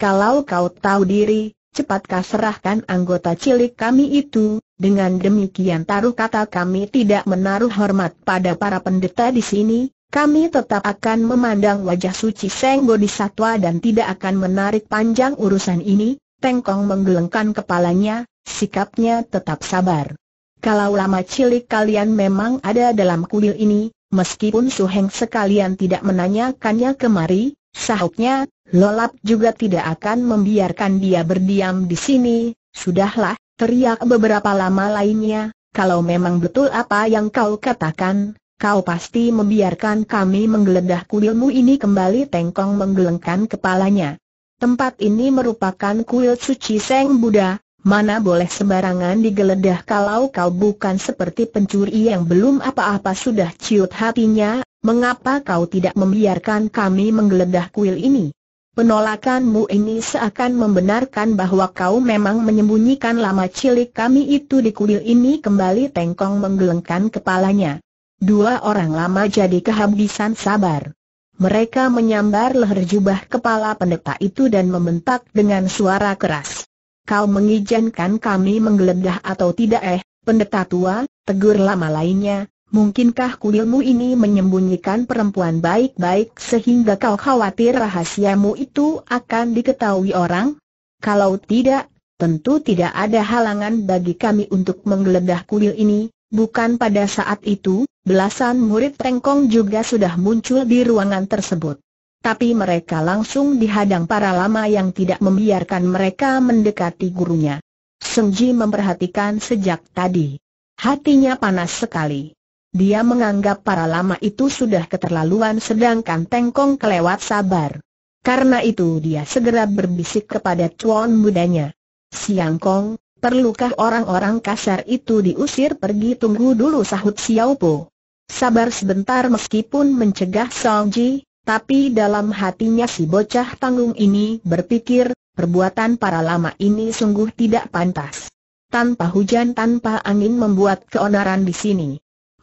Kalau kau tahu diri, cepat kau serahkan anggota cilik kami itu, dengan demikian taruh kata kami tidak menaruh hormat pada para pendeta di sini, kami tetap akan memandang wajah suci Seng Bodhisattva dan tidak akan menarik panjang urusan ini, Tengkong menggelengkan kepalanya, sikapnya tetap sabar. Kalau lama cilik kalian memang ada dalam kuil ini, meskipun Su Heng sekalian tidak menanyakannya kemari, sahutnya, Lolap juga tidak akan membiarkan dia berdiam di sini, sudahlah, teriak beberapa lama lainnya, kalau memang betul apa yang kau katakan, kau pasti membiarkan kami menggeledah kuilmu ini kembali Tengkong menggelengkan kepalanya. Tempat ini merupakan kuil suci Seng Buddha, mana boleh sembarangan digeledah kalau kau bukan seperti pencuri yang belum apa-apa sudah ciut hatinya, mengapa kau tidak membiarkan kami menggeledah kuil ini? Penolakanmu ini seakan membenarkan bahwa kau memang menyembunyikan lama cilik kami itu di kuil ini kembali Tengkong menggelengkan kepalanya. Dua orang lama jadi kehabisan sabar. Mereka menyambar leher jubah kepala pendeta itu dan membentak dengan suara keras. Kau mengizinkan kami menggeledah atau tidak eh, pendeta tua, tegur lama lainnya, mungkinkah kuilmu ini menyembunyikan perempuan baik-baik sehingga kau khawatir rahasiamu itu akan diketahui orang? Kalau tidak, tentu tidak ada halangan bagi kami untuk menggeledah kuil ini, Bukan pada saat itu, belasan murid Tengkong juga sudah muncul di ruangan tersebut. Tapi mereka langsung dihadang para lama yang tidak membiarkan mereka mendekati gurunya. Sengji memperhatikan sejak tadi. Hatinya panas sekali. Dia menganggap para lama itu sudah keterlaluan sedangkan Tengkong kelewat sabar. Karena itu dia segera berbisik kepada cuan mudanya. Siang Kong, Perlukah orang-orang kasar itu diusir pergi tunggu dulu sahut Xiao Po. Sabar sebentar meskipun mencegah Song Ji, tapi dalam hatinya si bocah tanggung ini berpikir, perbuatan para lama ini sungguh tidak pantas. Tanpa hujan tanpa angin membuat keonaran di sini.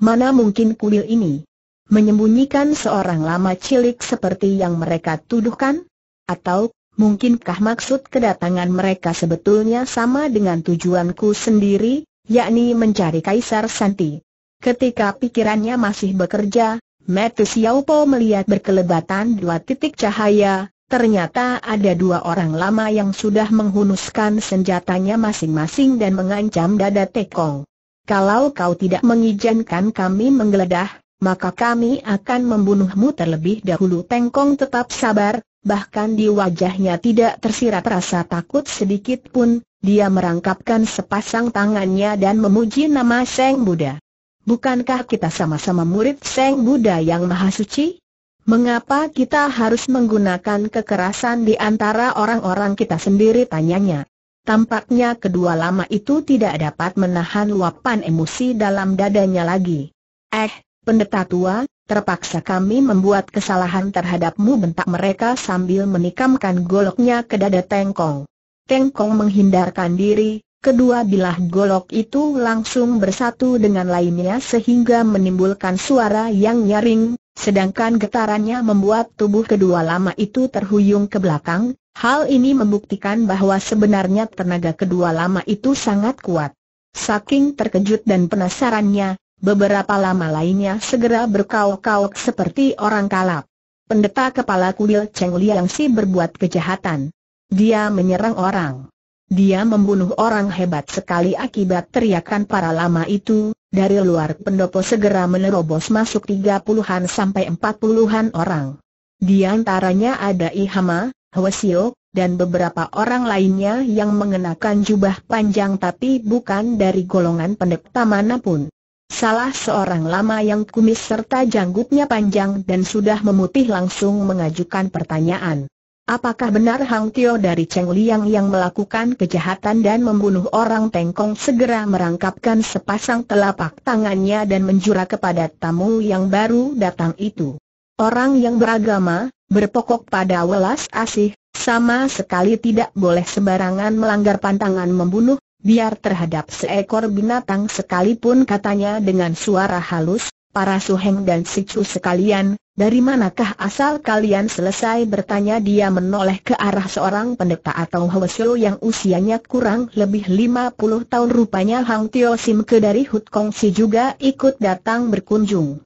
Mana mungkin kuil ini menyembunyikan seorang lama cilik seperti yang mereka tuduhkan? Atau Mungkinkah maksud kedatangan mereka sebetulnya sama dengan tujuanku sendiri, yakni mencari Kaisar Santi? Ketika pikirannya masih bekerja, Metu Xiaopo melihat berkelebatan dua titik cahaya, ternyata ada dua orang lama yang sudah menghunuskan senjatanya masing-masing dan mengancam dada Tekong. Kalau kau tidak mengizinkan kami menggeledah, maka kami akan membunuhmu terlebih dahulu Tengkong tetap sabar, bahkan di wajahnya tidak tersirat rasa takut sedikit pun, dia merangkapkan sepasang tangannya dan memuji nama Seng Buddha. Bukankah kita sama-sama murid Seng Buddha yang Maha Suci? Mengapa kita harus menggunakan kekerasan di antara orang-orang kita sendiri tanyanya? Tampaknya kedua lama itu tidak dapat menahan luapan emosi dalam dadanya lagi. Eh, pendeta tua, terpaksa kami membuat kesalahan terhadapmu bentak mereka sambil menikamkan goloknya ke dada Tengkong. Tengkong menghindarkan diri, kedua bilah golok itu langsung bersatu dengan lainnya sehingga menimbulkan suara yang nyaring, sedangkan getarannya membuat tubuh kedua lama itu terhuyung ke belakang, hal ini membuktikan bahwa sebenarnya tenaga kedua lama itu sangat kuat. Saking terkejut dan penasarannya, Beberapa lama lainnya segera berkauk kauk seperti orang kalap. Pendeta kepala kuil Cheng Liang Si berbuat kejahatan. Dia menyerang orang. Dia membunuh orang hebat sekali akibat teriakan para lama itu, dari luar pendopo segera menerobos masuk tiga puluhan sampai empat puluhan orang. Di antaranya ada Ihama, Hwasio, dan beberapa orang lainnya yang mengenakan jubah panjang tapi bukan dari golongan pendeta manapun. Salah seorang lama yang kumis serta janggutnya panjang dan sudah memutih langsung mengajukan pertanyaan. Apakah benar Hang Tio dari Cheng Liang yang melakukan kejahatan dan membunuh orang Tengkong segera merangkapkan sepasang telapak tangannya dan menjura kepada tamu yang baru datang itu. Orang yang beragama, berpokok pada welas asih, sama sekali tidak boleh sembarangan melanggar pantangan membunuh, biar terhadap seekor binatang sekalipun katanya dengan suara halus, para suheng dan sicu sekalian, dari manakah asal kalian selesai bertanya dia menoleh ke arah seorang pendeta atau Hwasyo yang usianya kurang lebih 50 tahun rupanya Hang Tio Sim ke dari Hut Kong Si juga ikut datang berkunjung.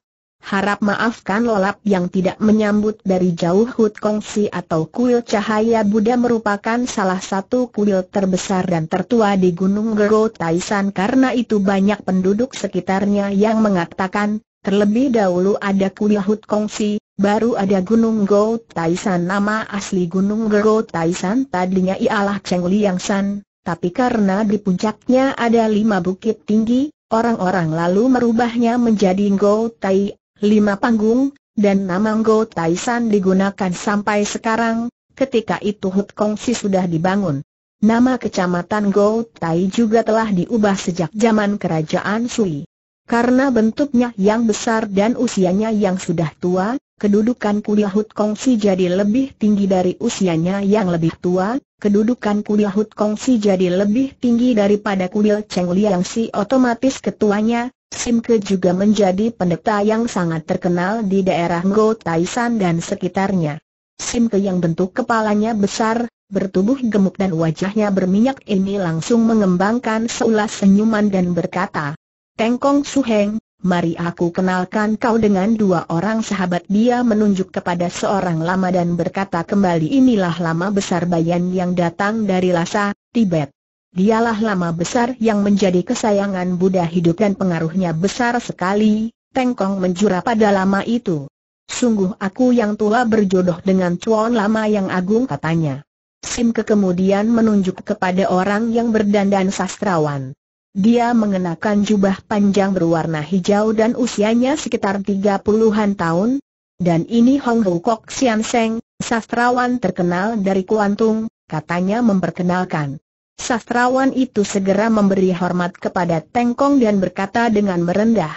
Harap maafkan lolap yang tidak menyambut dari jauh Hut Kongsi atau kuil cahaya Buddha merupakan salah satu kuil terbesar dan tertua di Gunung Gero Taisan karena itu banyak penduduk sekitarnya yang mengatakan, terlebih dahulu ada kuil Hut Kongsi, baru ada Gunung Go Taisan nama asli Gunung Gero Taisan tadinya ialah Cheng Liang San, tapi karena di puncaknya ada lima bukit tinggi, Orang-orang lalu merubahnya menjadi Go Tai lima panggung, dan nama Go Taisan digunakan sampai sekarang, ketika itu Hut Kongsi sudah dibangun. Nama kecamatan Go Tai juga telah diubah sejak zaman kerajaan Sui. Karena bentuknya yang besar dan usianya yang sudah tua, kedudukan kuliah Hut Kongsi jadi lebih tinggi dari usianya yang lebih tua, kedudukan kuil Hut Si jadi lebih tinggi daripada kuil Cheng Liang Si otomatis ketuanya, Simke juga menjadi pendeta yang sangat terkenal di daerah Ngo Taishan dan sekitarnya. Simke yang bentuk kepalanya besar, bertubuh gemuk dan wajahnya berminyak ini langsung mengembangkan seulas senyuman dan berkata, Tengkong Heng, mari aku kenalkan kau dengan dua orang sahabat dia menunjuk kepada seorang lama dan berkata kembali inilah lama besar Bayan yang datang dari Lhasa, Tibet. Dialah lama besar yang menjadi kesayangan Buddha hidup dan pengaruhnya besar sekali, Tengkong menjura pada lama itu. Sungguh aku yang tua berjodoh dengan cuan lama yang agung katanya. Sim kemudian menunjuk kepada orang yang berdandan sastrawan. Dia mengenakan jubah panjang berwarna hijau dan usianya sekitar 30-an tahun. Dan ini Hong Hu Kok Sian Seng, sastrawan terkenal dari Kuantung, katanya memperkenalkan. Sastrawan itu segera memberi hormat kepada Tengkong dan berkata dengan merendah.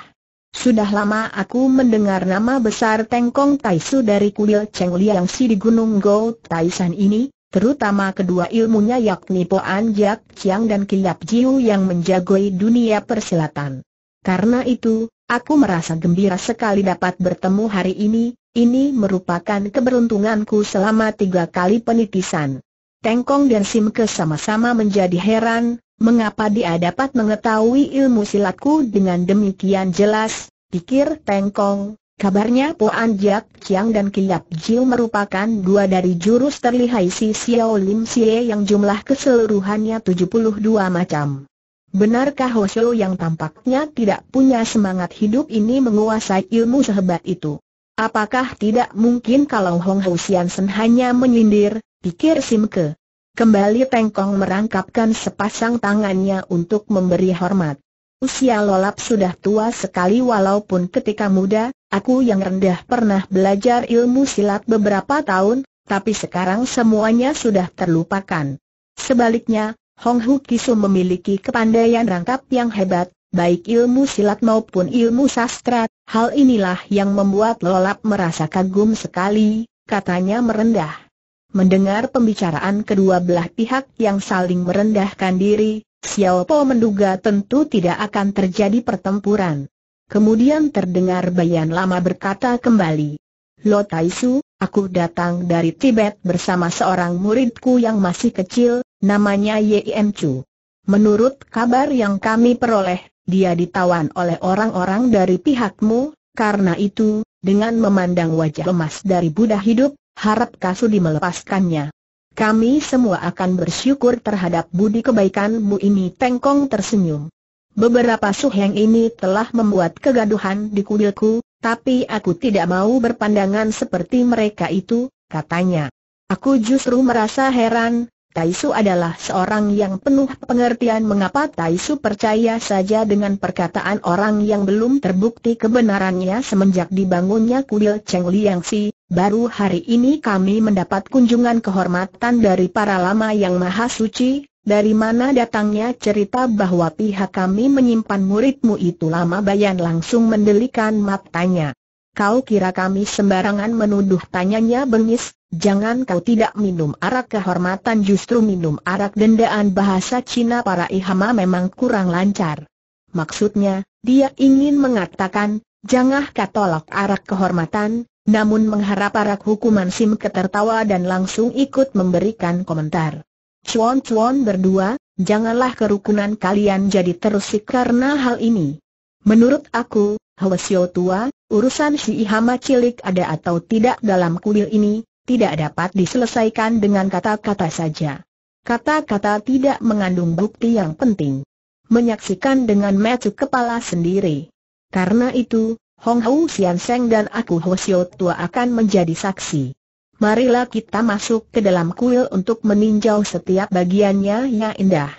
Sudah lama aku mendengar nama besar Tengkong Taisu dari kuil Cheng Liang Si di Gunung Go Taisan ini, terutama kedua ilmunya yakni Poan Jiak Chiang dan Kilap Jiu yang menjagoi dunia persilatan. Karena itu, aku merasa gembira sekali dapat bertemu hari ini, ini merupakan keberuntunganku selama tiga kali penitisan. Tengkong dan Simke sama-sama menjadi heran, mengapa dia dapat mengetahui ilmu silatku dengan demikian jelas, pikir Tengkong, Kabarnya Poan Jiak Chiang dan Kiap Jiu merupakan dua dari jurus terlihai si Xiao Lim Xie yang jumlah keseluruhannya 72 macam. Benarkah Hosho yang tampaknya tidak punya semangat hidup ini menguasai ilmu sehebat itu? Apakah tidak mungkin kalau Hong Ho Sen hanya menyindir, pikir Sim Ke. Kembali Tengkong merangkapkan sepasang tangannya untuk memberi hormat. Usia lolap sudah tua sekali walaupun ketika muda, Aku yang rendah pernah belajar ilmu silat beberapa tahun, tapi sekarang semuanya sudah terlupakan. Sebaliknya, Hong Hu Kisu memiliki kepandaian rangkap yang hebat, baik ilmu silat maupun ilmu sastra, hal inilah yang membuat Lolap merasa kagum sekali, katanya merendah. Mendengar pembicaraan kedua belah pihak yang saling merendahkan diri, Xiao Po menduga tentu tidak akan terjadi pertempuran. Kemudian terdengar Bayan Lama berkata kembali, Lo Taisu, aku datang dari Tibet bersama seorang muridku yang masih kecil, namanya Yim Chu. Menurut kabar yang kami peroleh, dia ditawan oleh orang-orang dari pihakmu, karena itu, dengan memandang wajah lemas dari Buddha hidup, harap Kasudi melepaskannya. Kami semua akan bersyukur terhadap budi kebaikanmu ini Tengkong tersenyum. Beberapa suheng ini telah membuat kegaduhan di kuilku, tapi aku tidak mau berpandangan seperti mereka itu, katanya. Aku justru merasa heran, Taisu adalah seorang yang penuh pengertian mengapa Taisu percaya saja dengan perkataan orang yang belum terbukti kebenarannya semenjak dibangunnya kuil Cheng Liang Si. Baru hari ini kami mendapat kunjungan kehormatan dari para lama yang maha suci, dari mana datangnya cerita bahwa pihak kami menyimpan muridmu itu lama bayan langsung mendelikan matanya. Kau kira kami sembarangan menuduh tanyanya bengis, jangan kau tidak minum arak kehormatan justru minum arak dendaan bahasa Cina para ihama memang kurang lancar. Maksudnya, dia ingin mengatakan, jangan katolak arak kehormatan, namun mengharap arak hukuman Sim ketertawa dan langsung ikut memberikan komentar. Cuan-cuan berdua, janganlah kerukunan kalian jadi terusik karena hal ini. Menurut aku, Hwasyo tua, urusan si Ihama cilik ada atau tidak dalam kuil ini, tidak dapat diselesaikan dengan kata-kata saja. Kata-kata tidak mengandung bukti yang penting. Menyaksikan dengan metu kepala sendiri. Karena itu, Hong Hou Sian Seng dan aku Hwasyo tua akan menjadi saksi. Marilah kita masuk ke dalam kuil untuk meninjau setiap bagiannya yang indah.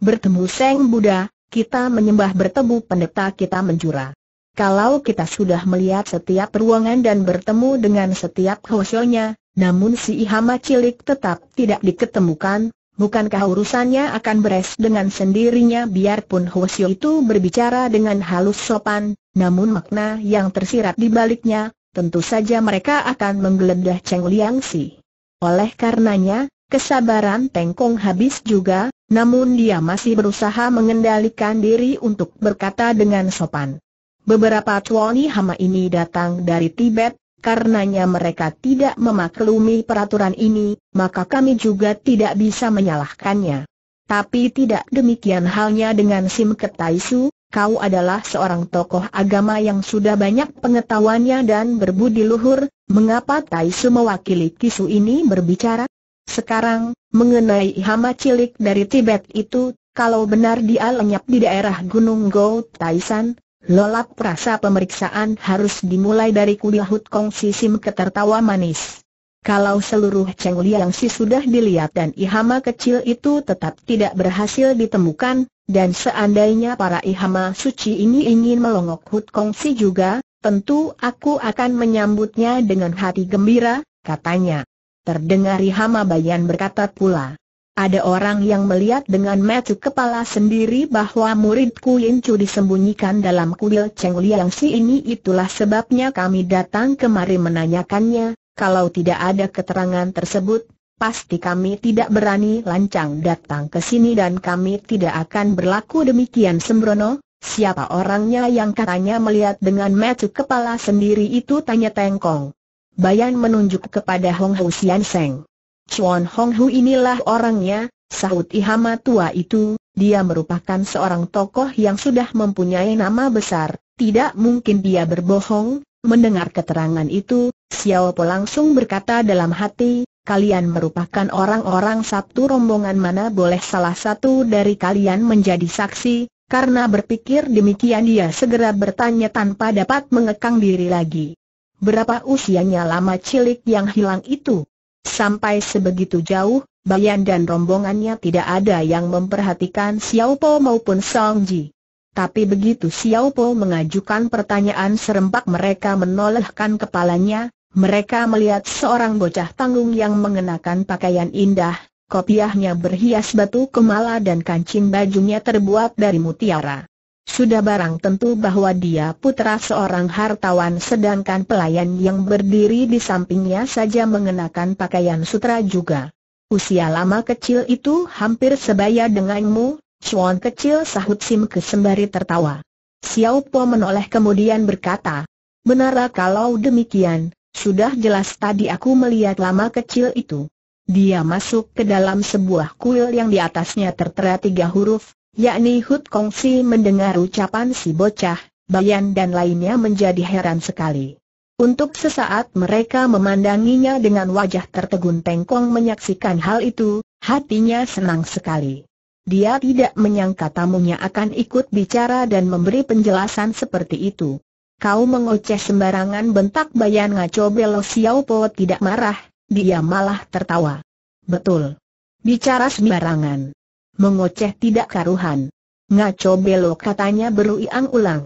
Bertemu Seng Buddha, kita menyembah bertemu pendeta kita menjura. Kalau kita sudah melihat setiap ruangan dan bertemu dengan setiap hosionya, namun si Ihama cilik tetap tidak diketemukan, bukankah urusannya akan beres dengan sendirinya biarpun hosio itu berbicara dengan halus sopan, namun makna yang tersirat di baliknya tentu saja mereka akan menggeledah Cheng Liang Si. Oleh karenanya, kesabaran Tengkong habis juga, namun dia masih berusaha mengendalikan diri untuk berkata dengan sopan. Beberapa tuani Hama ini datang dari Tibet, karenanya mereka tidak memaklumi peraturan ini, maka kami juga tidak bisa menyalahkannya. Tapi tidak demikian halnya dengan Sim Ketaisu, kau adalah seorang tokoh agama yang sudah banyak pengetahuannya dan berbudi luhur, mengapa Tai mewakili Kisu ini berbicara? Sekarang, mengenai hama cilik dari Tibet itu, kalau benar dia lenyap di daerah Gunung Go Taisan, lolap perasa pemeriksaan harus dimulai dari kuliah Hut Kong Sisim ketertawa manis. Kalau seluruh Cheng Liang Si sudah dilihat dan ihama kecil itu tetap tidak berhasil ditemukan, dan seandainya para ihama suci ini ingin melongok Hut Kong Si juga, tentu aku akan menyambutnya dengan hati gembira, katanya. Terdengar ihama Bayan berkata pula. Ada orang yang melihat dengan mata kepala sendiri bahwa muridku Kuin Chu disembunyikan dalam kuil Cheng Liang Si ini itulah sebabnya kami datang kemari menanyakannya, kalau tidak ada keterangan tersebut, pasti kami tidak berani lancang datang ke sini dan kami tidak akan berlaku demikian sembrono. Siapa orangnya yang katanya melihat dengan mata kepala sendiri itu tanya Tengkong. Bayan menunjuk kepada Hong Hu Sian Seng. Chuan Hong Hu inilah orangnya, sahut Ihama tua itu, dia merupakan seorang tokoh yang sudah mempunyai nama besar, tidak mungkin dia berbohong, Mendengar keterangan itu, Xiao Po langsung berkata dalam hati, kalian merupakan orang-orang satu rombongan mana boleh salah satu dari kalian menjadi saksi, karena berpikir demikian dia segera bertanya tanpa dapat mengekang diri lagi. Berapa usianya lama cilik yang hilang itu? Sampai sebegitu jauh, Bayan dan rombongannya tidak ada yang memperhatikan Xiao Po maupun Song Ji. Tapi begitu Xiao Po mengajukan pertanyaan serempak mereka menolehkan kepalanya, mereka melihat seorang bocah tanggung yang mengenakan pakaian indah, kopiahnya berhias batu kemala dan kancing bajunya terbuat dari mutiara. Sudah barang tentu bahwa dia putra seorang hartawan sedangkan pelayan yang berdiri di sampingnya saja mengenakan pakaian sutra juga. Usia lama kecil itu hampir sebaya denganmu, Cuan kecil sahut Sim Ke sembari tertawa. Xiao Po menoleh kemudian berkata, Benar kalau demikian, sudah jelas tadi aku melihat lama kecil itu. Dia masuk ke dalam sebuah kuil yang di atasnya tertera tiga huruf, yakni Hut Kong Si mendengar ucapan si bocah, Bayan dan lainnya menjadi heran sekali. Untuk sesaat mereka memandanginya dengan wajah tertegun Tengkong menyaksikan hal itu, hatinya senang sekali. Dia tidak menyangka tamunya akan ikut bicara dan memberi penjelasan seperti itu. Kau mengoceh sembarangan bentak bayan ngaco Belo Po tidak marah, dia malah tertawa. Betul. Bicara sembarangan. Mengoceh tidak karuhan. Ngaco Belo katanya berulang ulang.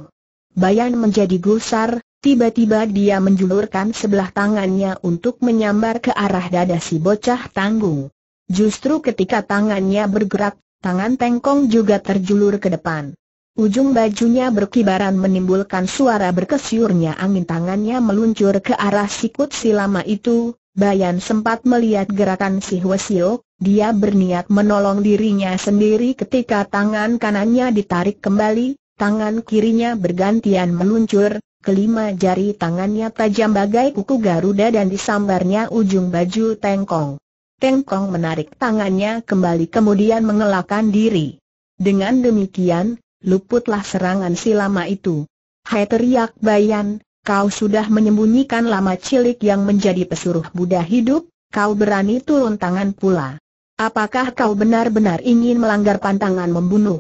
Bayan menjadi gusar, tiba-tiba dia menjulurkan sebelah tangannya untuk menyambar ke arah dada si bocah tanggung. Justru ketika tangannya bergerak, Tangan Tengkong juga terjulur ke depan. Ujung bajunya berkibaran menimbulkan suara berkesyurnya angin tangannya meluncur ke arah sikut si lama itu, Bayan sempat melihat gerakan si Hwasio, dia berniat menolong dirinya sendiri ketika tangan kanannya ditarik kembali, tangan kirinya bergantian meluncur, kelima jari tangannya tajam bagai kuku Garuda dan disambarnya ujung baju Tengkong. Tengkong Kong menarik tangannya kembali kemudian mengelakkan diri. Dengan demikian, luputlah serangan si lama itu. Hai teriak Bayan, kau sudah menyembunyikan lama cilik yang menjadi pesuruh Buddha hidup, kau berani turun tangan pula. Apakah kau benar-benar ingin melanggar pantangan membunuh?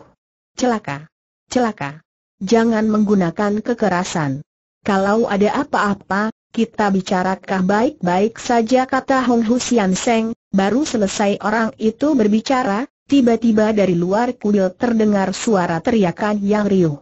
Celaka! Celaka! Jangan menggunakan kekerasan. Kalau ada apa-apa, kita bicarakah baik-baik saja kata Hong Hu Husian Seng, Baru selesai orang itu berbicara, tiba-tiba dari luar kuil terdengar suara teriakan yang riuh.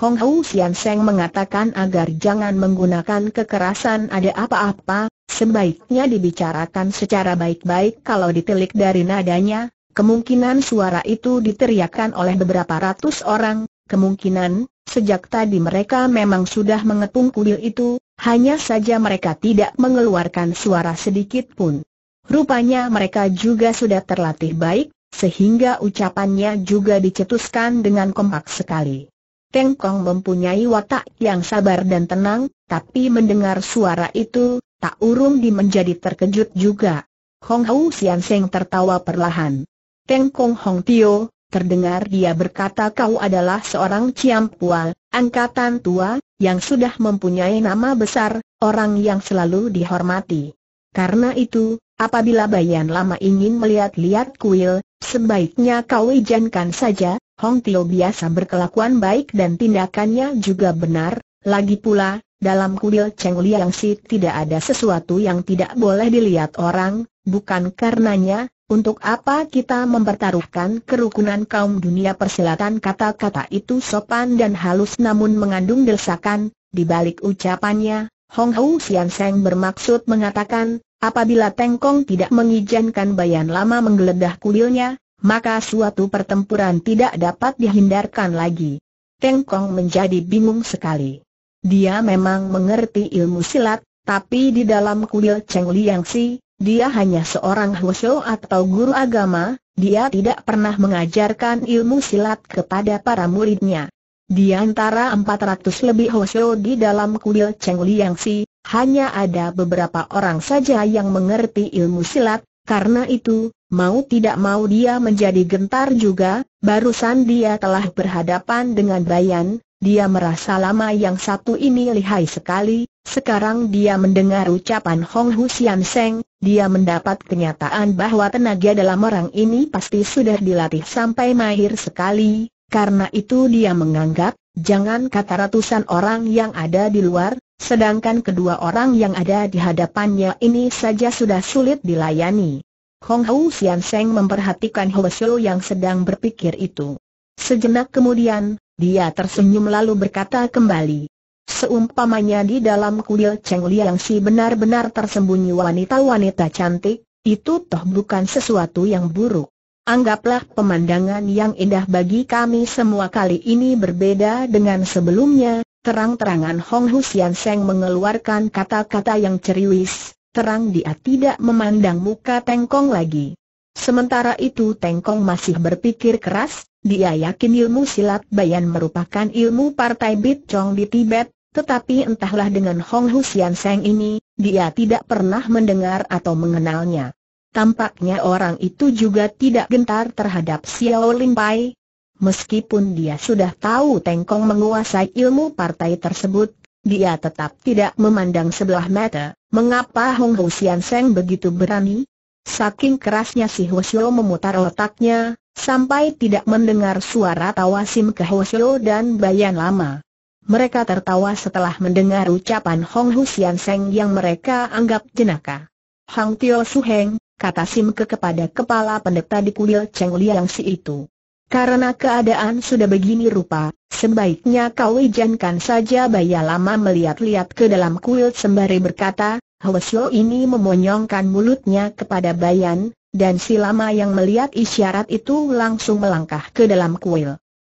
Hong Hou Sian Seng mengatakan agar jangan menggunakan kekerasan ada apa-apa, sebaiknya dibicarakan secara baik-baik kalau ditelik dari nadanya, kemungkinan suara itu diteriakkan oleh beberapa ratus orang, kemungkinan, sejak tadi mereka memang sudah mengepung kuil itu, hanya saja mereka tidak mengeluarkan suara sedikit pun. Rupanya mereka juga sudah terlatih baik, sehingga ucapannya juga dicetuskan dengan kompak sekali. Teng Kong mempunyai watak yang sabar dan tenang, tapi mendengar suara itu, tak urung di menjadi terkejut juga. Hong Hau Sian Seng tertawa perlahan. Teng Kong Hong Tio, terdengar dia berkata kau adalah seorang Pual, angkatan tua, yang sudah mempunyai nama besar, orang yang selalu dihormati. Karena itu, Apabila Bayan Lama ingin melihat-lihat kuil, sebaiknya kau izinkan saja, Hong Tio biasa berkelakuan baik dan tindakannya juga benar, lagi pula, dalam kuil Cheng Liang Si tidak ada sesuatu yang tidak boleh dilihat orang, bukan karenanya, untuk apa kita mempertaruhkan kerukunan kaum dunia persilatan kata-kata itu sopan dan halus namun mengandung desakan, di balik ucapannya, Hong Hou Sian Seng bermaksud mengatakan, Apabila Tengkong tidak mengizinkan Bayan Lama menggeledah kuilnya, maka suatu pertempuran tidak dapat dihindarkan lagi. Tengkong menjadi bingung sekali. Dia memang mengerti ilmu silat, tapi di dalam kuil Cheng Liang Si, dia hanya seorang husyo atau guru agama, dia tidak pernah mengajarkan ilmu silat kepada para muridnya. Di antara 400 lebih hosyo di dalam kuil Cheng Liang Si, hanya ada beberapa orang saja yang mengerti ilmu silat, karena itu, mau tidak mau dia menjadi gentar juga, barusan dia telah berhadapan dengan Bayan, dia merasa lama yang satu ini lihai sekali, sekarang dia mendengar ucapan Hong Hu Sian Seng, dia mendapat kenyataan bahwa tenaga dalam orang ini pasti sudah dilatih sampai mahir sekali, karena itu dia menganggap, jangan kata ratusan orang yang ada di luar, Sedangkan kedua orang yang ada di hadapannya ini saja sudah sulit dilayani. Hong Hou Sian Seng memperhatikan Ho Xiu yang sedang berpikir itu. Sejenak kemudian, dia tersenyum lalu berkata kembali. Seumpamanya di dalam kuil Cheng Liang si benar-benar tersembunyi wanita-wanita cantik, itu toh bukan sesuatu yang buruk. Anggaplah pemandangan yang indah bagi kami semua kali ini berbeda dengan sebelumnya, Terang-terangan Hong Husian Seng mengeluarkan kata-kata yang ceriwis, terang dia tidak memandang muka Tengkong lagi. Sementara itu Tengkong masih berpikir keras, dia yakin ilmu silat bayan merupakan ilmu partai Bit Chong di Tibet, tetapi entahlah dengan Hong Husian Seng ini, dia tidak pernah mendengar atau mengenalnya. Tampaknya orang itu juga tidak gentar terhadap Xiao Lin Pai, Meskipun dia sudah tahu Tengkong menguasai ilmu partai tersebut, dia tetap tidak memandang sebelah mata. Mengapa Hong Siang Seng begitu berani? Saking kerasnya si Siu memutar otaknya, sampai tidak mendengar suara tawa Sim Ke Siu dan Bayan Lama. Mereka tertawa setelah mendengar ucapan Hong Siang Seng yang mereka anggap jenaka. Hang Tio Su Heng, kata Sim Ke kepada kepala pendeta di kuil Cheng Liang si itu. Karena keadaan sudah begini rupa, sebaiknya kau izinkan saja Baya Lama melihat-lihat ke dalam kuil sembari berkata, Hwesyo ini memonyongkan mulutnya kepada Bayan, dan si Lama yang melihat isyarat itu langsung melangkah ke dalam kuil.